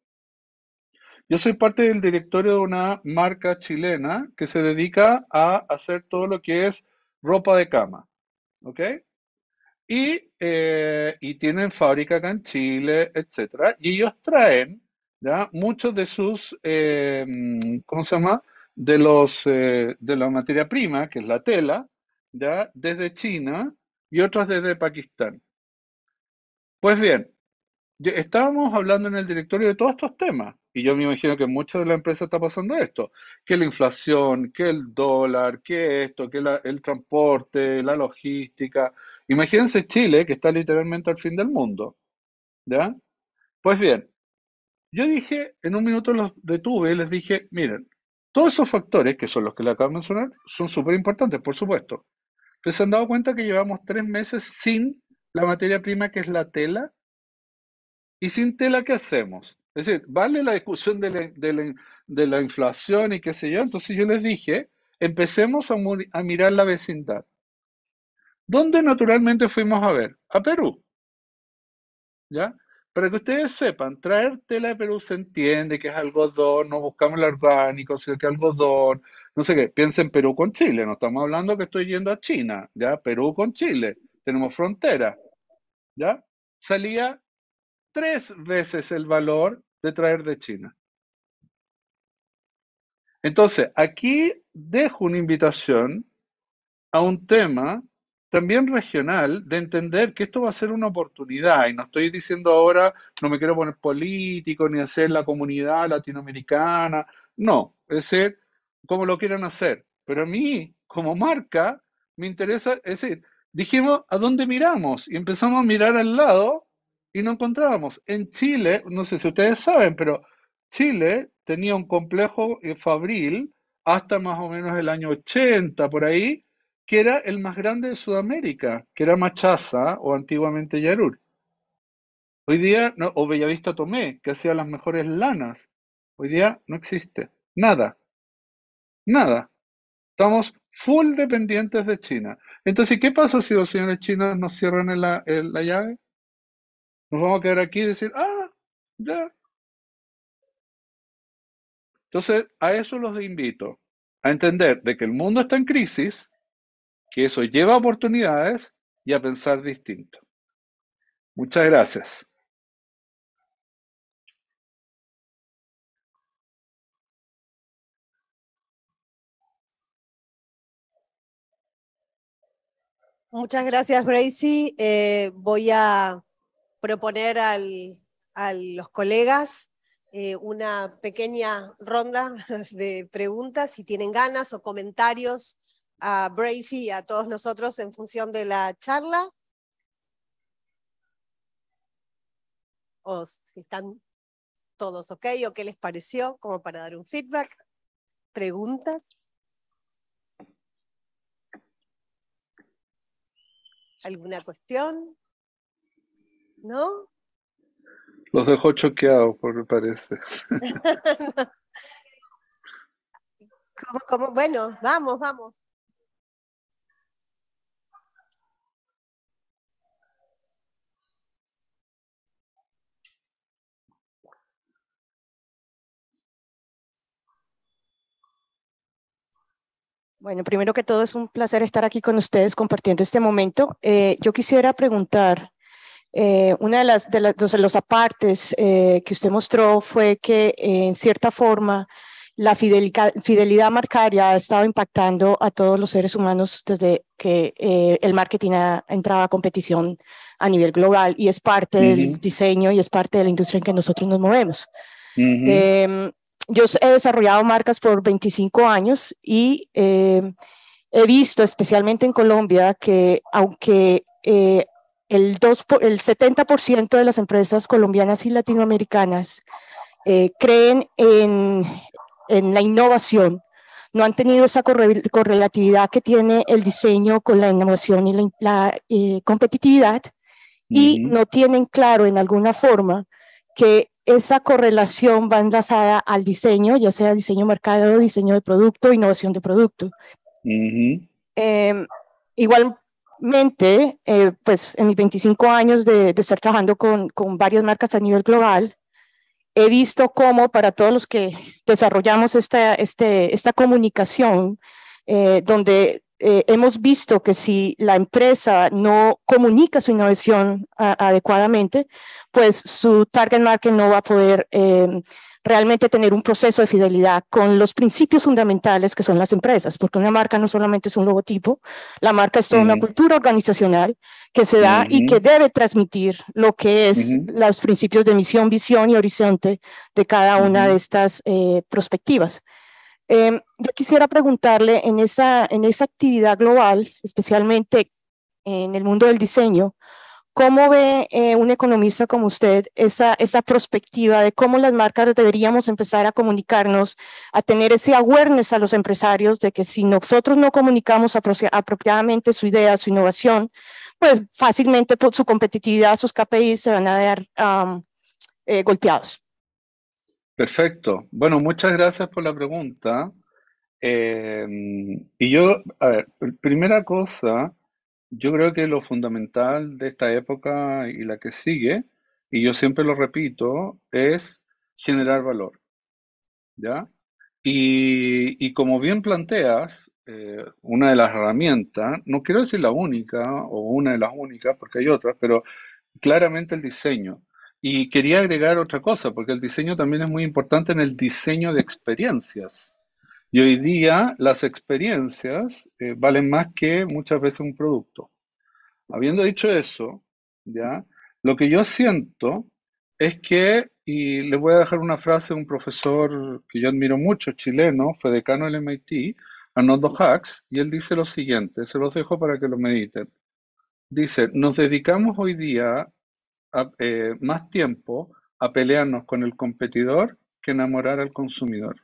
Yo soy parte del directorio de una marca chilena que se dedica a hacer todo lo que es ropa de cama, eh, Y, tienen fábrica acá en Chile, etcétera. Y ellos traen, ¿ya? Muchos de sus, eh, ¿cómo se llama? De, los, eh, de la materia prima, que es la tela, ¿ya? Desde China, y otras desde Pakistán. Pues bien, estábamos hablando en el directorio de todos estos temas, y yo me imagino que en muchas de las empresas está pasando esto, que la inflación, que el dólar, que esto, que el transporte, la logística. Imagínense Chile, que está literalmente al fin del mundo. ¿Ya? Pues bien, yo dije, en un minuto los detuve y les dije, miren, todos esos factores, que son los que le acabo de mencionar, son súper importantes, por supuesto. Pues se han dado cuenta que llevamos tres meses sin la materia prima que es la tela. Y sin tela, ¿qué hacemos? Es decir, vale la discusión de la, de la, inflación y qué sé yo. Entonces yo les dije, empecemos a, mirar la vecindad. ¿Dónde naturalmente fuimos a ver? A Perú. ¿Ya? Para que ustedes sepan, traer tela de Perú se entiende que es algodón, no buscamos el orgánico, sino que algodón, no sé qué, en Perú con Chile, no estamos hablando que estoy yendo a China, ¿ya? Perú con Chile, tenemos frontera, ¿ya? Salía tres veces el valor de traer de China. Entonces, aquí dejo una invitación a un tema también regional de entender que esto va a ser una oportunidad. Y no estoy diciendo ahora, no me quiero poner político ni hacer la comunidad latinoamericana. No, es decir, como lo quieran hacer. Pero a mí, como marca, me interesa, es decir, dijimos a dónde miramos y empezamos a mirar al lado y no encontrábamos. En Chile, no sé si ustedes saben, pero Chile tenía un complejo eh, fabril hasta más o menos el año 80, por ahí, que era el más grande de Sudamérica, que era Machaza o antiguamente Yarur. Hoy día, no, o Bellavista Tomé, que hacía las mejores lanas. Hoy día no existe nada. Nada. Estamos full dependientes de China. Entonces, ¿qué pasa si los señores chinos nos cierran la, llave? Nos vamos a quedar aquí y decir, ah, ya. Entonces, a eso los invito, a entender de que el mundo está en crisis, que eso lleva oportunidades y a pensar distinto. Muchas gracias. Muchas gracias, Bracey. Eh, voy a proponer a los colegas eh, una pequeña ronda de preguntas, si tienen ganas o comentarios a Bracy y a todos nosotros en función de la charla. O si están todos ok o qué les pareció, como para dar un feedback. ¿Preguntas? alguna cuestión? ¿No? Los dejo choqueados, por me parece. como, bueno, vamos, vamos. Bueno, primero que todo es un placer estar aquí con ustedes compartiendo este momento. Eh, yo quisiera preguntar, eh, una de las de, los apartes eh, que usted mostró fue que eh, en cierta forma la fidelidad, marcaria ha estado impactando a todos los seres humanos desde que el marketing ha entrado a competición a nivel global y es parte del diseño y es parte de la industria en que nosotros nos movemos yo he desarrollado marcas por 25 años y eh, he visto, especialmente en Colombia, que aunque eh, el, 70% de las empresas colombianas y latinoamericanas eh, creen en, la innovación, no han tenido esa correlatividad que tiene el diseño con la innovación y la, competitividad, y no tienen claro en alguna forma que esa correlación va enlazada al diseño, ya sea diseño mercado, diseño de producto, innovación de producto. Em, igualmente, eh, pues en mis 25 años de, de estar trabajando con, varias marcas a nivel global, he visto cómo para todos los que desarrollamos esta, este, esta comunicación, eh, donde eh, hemos visto que si la empresa no comunica su innovación adecuadamente, pues su target market no va a poder em, realmente tener un proceso de fidelidad con los principios fundamentales que son las empresas, porque una marca no solamente es un logotipo, la marca es toda una cultura organizacional que se da y que debe transmitir lo que es los principios de misión, visión y horizonte de cada una de estas eh, prospectivas. Em, yo quisiera preguntarle en esa, en esa actividad global, especialmente en el mundo del diseño, ¿cómo ve eh, un economista como usted esa, esa perspectiva de cómo las marcas deberíamos empezar a comunicarnos, a tener ese awareness a los empresarios de que si nosotros no comunicamos apropiadamente su idea, su innovación, pues fácilmente su competitividad, sus KPIs se van a ver eh, golpeados? Perfecto. Bueno, muchas gracias por la pregunta. Eh, y yo, a ver, primera cosa, yo creo que lo fundamental de esta época y la que sigue, y yo siempre lo repito, es generar valor. ¿Ya? Y, como bien planteas, eh, una de las herramientas, no quiero decir la única o una de las únicas, porque hay otras, pero claramente el diseño. Y quería agregar otra cosa, porque el diseño también es muy importante en el diseño de experiencias. Y hoy día las experiencias eh, valen más que muchas veces un producto. Habiendo dicho eso, ya lo que yo siento es que, y le voy a dejar una frase de un profesor que yo admiro mucho, chileno, fue decano del MIT, Arnoldo Hacks, y él dice lo siguiente, se los dejo para que lo mediten. Dice, nos dedicamos hoy día eh, más tiempo a pelearnos con el competidor que enamorar al consumidor.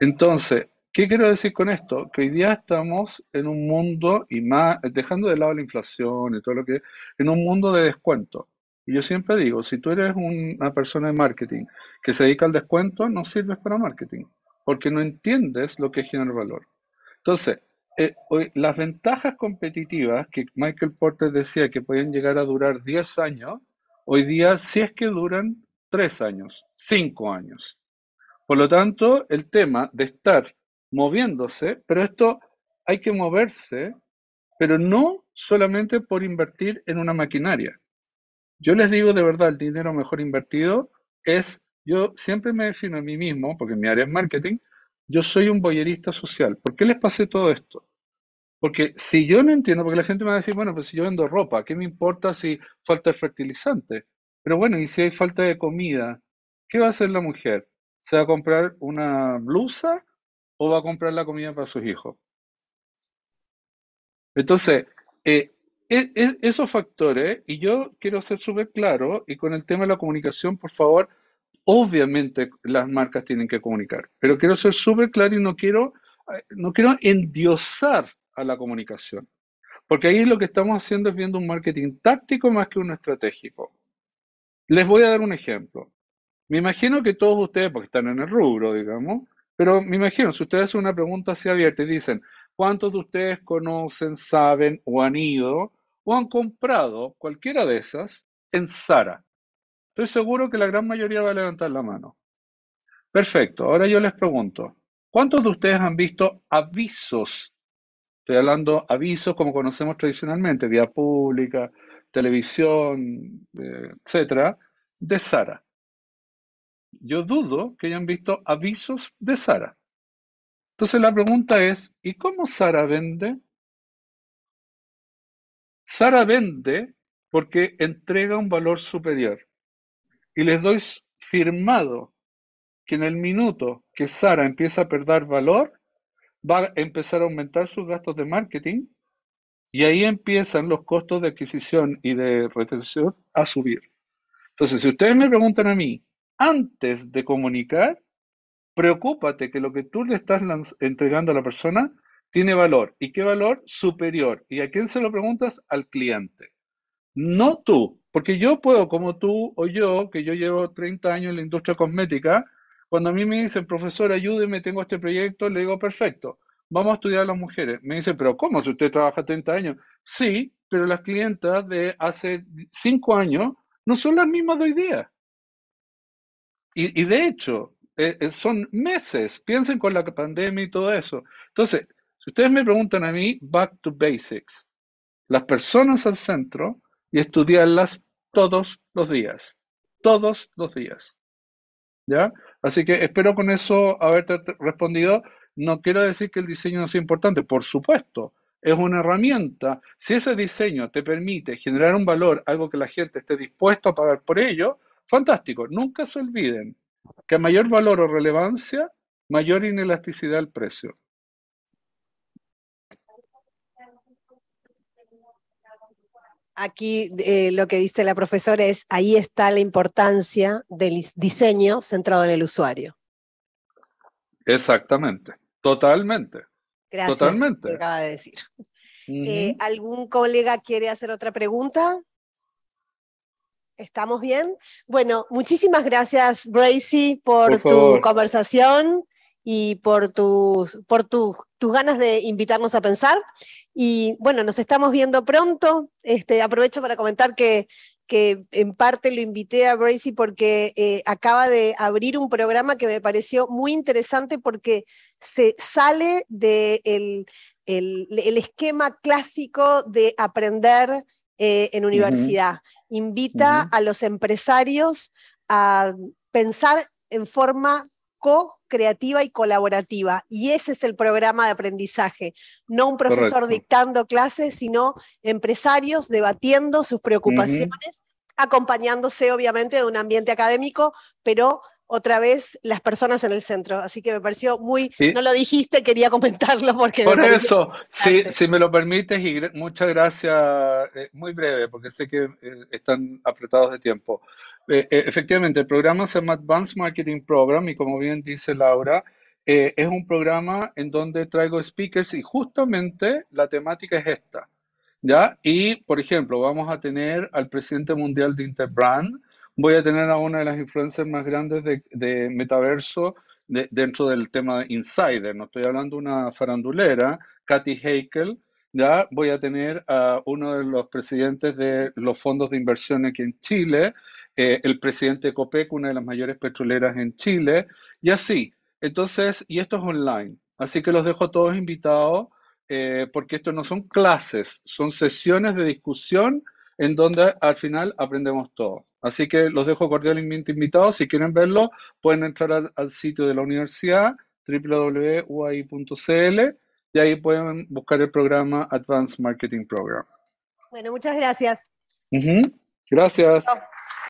Entonces, ¿qué quiero decir con esto? Que hoy día estamos en un mundo, y más, dejando de lado la inflación y todo lo que, en un mundo de descuento. Y yo siempre digo, si tú eres una persona de marketing que se dedica al descuento, no sirves para marketing, porque no entiendes lo que genera valor. Entonces, eh, las ventajas competitivas que Michael Porter decía que podían llegar a durar 10 años, hoy día si es que duran 3 años, 5 años. Por lo tanto, el tema de estar moviéndose, pero esto hay que moverse, pero no solamente por invertir en una maquinaria. Yo les digo de verdad, el dinero mejor invertido es, yo siempre me defino a mí mismo, porque mi área es marketing, yo soy un boyerista social. ¿Por qué les pasé todo esto? Porque si yo no entiendo, porque la gente me va a decir, bueno, pues si yo vendo ropa, ¿qué me importa si falta el fertilizante? Pero bueno, y si hay falta de comida, ¿qué va a hacer la mujer? ¿Se va a comprar una blusa o va a comprar la comida para sus hijos? Entonces, eh, e, e, esos factores, y yo quiero ser súper claro, y con el tema de la comunicación, por favor, obviamente las marcas tienen que comunicar, pero quiero ser súper claro y no quiero, eh, no quiero endiosar a la comunicación. Porque ahí lo que estamos haciendo es viendo un marketing táctico más que uno estratégico. Les voy a dar un ejemplo. Me imagino que todos ustedes, porque están en el rubro, digamos, pero me imagino, si ustedes hacen una pregunta así abierta y dicen, ¿cuántos de ustedes conocen, saben o han ido o han comprado cualquiera de esas en Sara? Estoy seguro que la gran mayoría va a levantar la mano. Perfecto, ahora yo les pregunto, ¿cuántos de ustedes han visto avisos Estoy hablando avisos como conocemos tradicionalmente, vía pública, televisión, eh, etcétera, de Sara. Yo dudo que hayan visto avisos de Sara. Entonces la pregunta es, ¿y cómo Sara vende? Sara vende porque entrega un valor superior. Y les doy firmado que en el minuto que Sara empieza a perder valor, va a empezar a aumentar sus gastos de marketing y ahí empiezan los costos de adquisición y de retención a subir. Entonces, si ustedes me preguntan a mí, antes de comunicar, preocúpate que lo que tú le estás entregando a la persona tiene valor. ¿Y qué valor? Superior. ¿Y a quién se lo preguntas? Al cliente. No tú, porque yo puedo, como tú o yo, que yo llevo 30 años en la industria cosmética, cuando a mí me dicen, profesor, ayúdeme, tengo este proyecto, le digo, perfecto, vamos a estudiar a las mujeres. Me dicen, pero ¿cómo? Si usted trabaja 30 años. Sí, pero las clientas de hace 5 años no son las mismas de hoy día. Y, de hecho, eh, eh, son meses, piensen con la pandemia y todo eso. Entonces, si ustedes me preguntan a mí, back to basics, las personas al centro y estudiarlas todos los días, todos los días. Así que espero con eso haberte respondido. No quiero decir que el diseño no sea importante, por supuesto, es una herramienta. Si ese diseño te permite generar un valor, algo que la gente esté dispuesta a pagar por ello, fantástico. Nunca se olviden que mayor valor o relevancia, mayor inelasticidad al precio. Aquí eh, lo que dice la profesora es, ahí está la importancia del diseño centrado en el usuario. Exactamente, totalmente. Gracias, totalmente. acaba de decir. Eh, ¿Algún colega quiere hacer otra pregunta? ¿Estamos bien? Bueno, muchísimas gracias, Bracy, por tu conversación y por tus, por tus ganas de invitarnos a pensar. Y bueno, nos estamos viendo pronto. Este, aprovecho para comentar que, que en parte lo invité a Bracy porque eh, acaba de abrir un programa que me pareció muy interesante porque se sale del de el, el, esquema clásico de aprender eh, en universidad. Invita a los empresarios a pensar en forma co-creativa y colaborativa. Y ese es el programa de aprendizaje. No un profesor dictando clases, sino empresarios debatiendo sus preocupaciones, acompañándose obviamente de un ambiente académico, pero otra vez las personas en el centro. Así que me pareció muy, no lo dijiste, quería comentarlo porque... Por eso, si, si, me lo permites, y muchas gracias, eh, muy breve, porque sé que eh, están apretados de tiempo. Eh, efectivamente, el programa se llama Advanced Marketing Program y como bien dice Laura, es un programa en donde traigo speakers y justamente la temática es esta. ¿Ya? Y, por ejemplo, vamos a tener al presidente mundial de Interbrand, voy a tener a una de las influencers más grandes de, metaverso dentro del tema insider. No estoy hablando de una farandulera, Katy Heikel. Ya voy a tener a uno de los presidentes de los fondos de inversión aquí en Chile, eh, el presidente de COPEC, una de las mayores petroleras en Chile, y así. Entonces, y esto es online. Así que los dejo todos invitados, eh, porque esto no son clases, son sesiones de discusión en donde al final aprendemos todo. Así que los dejo cordialmente invitados. Si quieren verlo, pueden entrar al, sitio de la universidad www.uai.cl y ahí pueden buscar el programa Advanced Marketing Program. Bueno, muchas gracias. Gracias.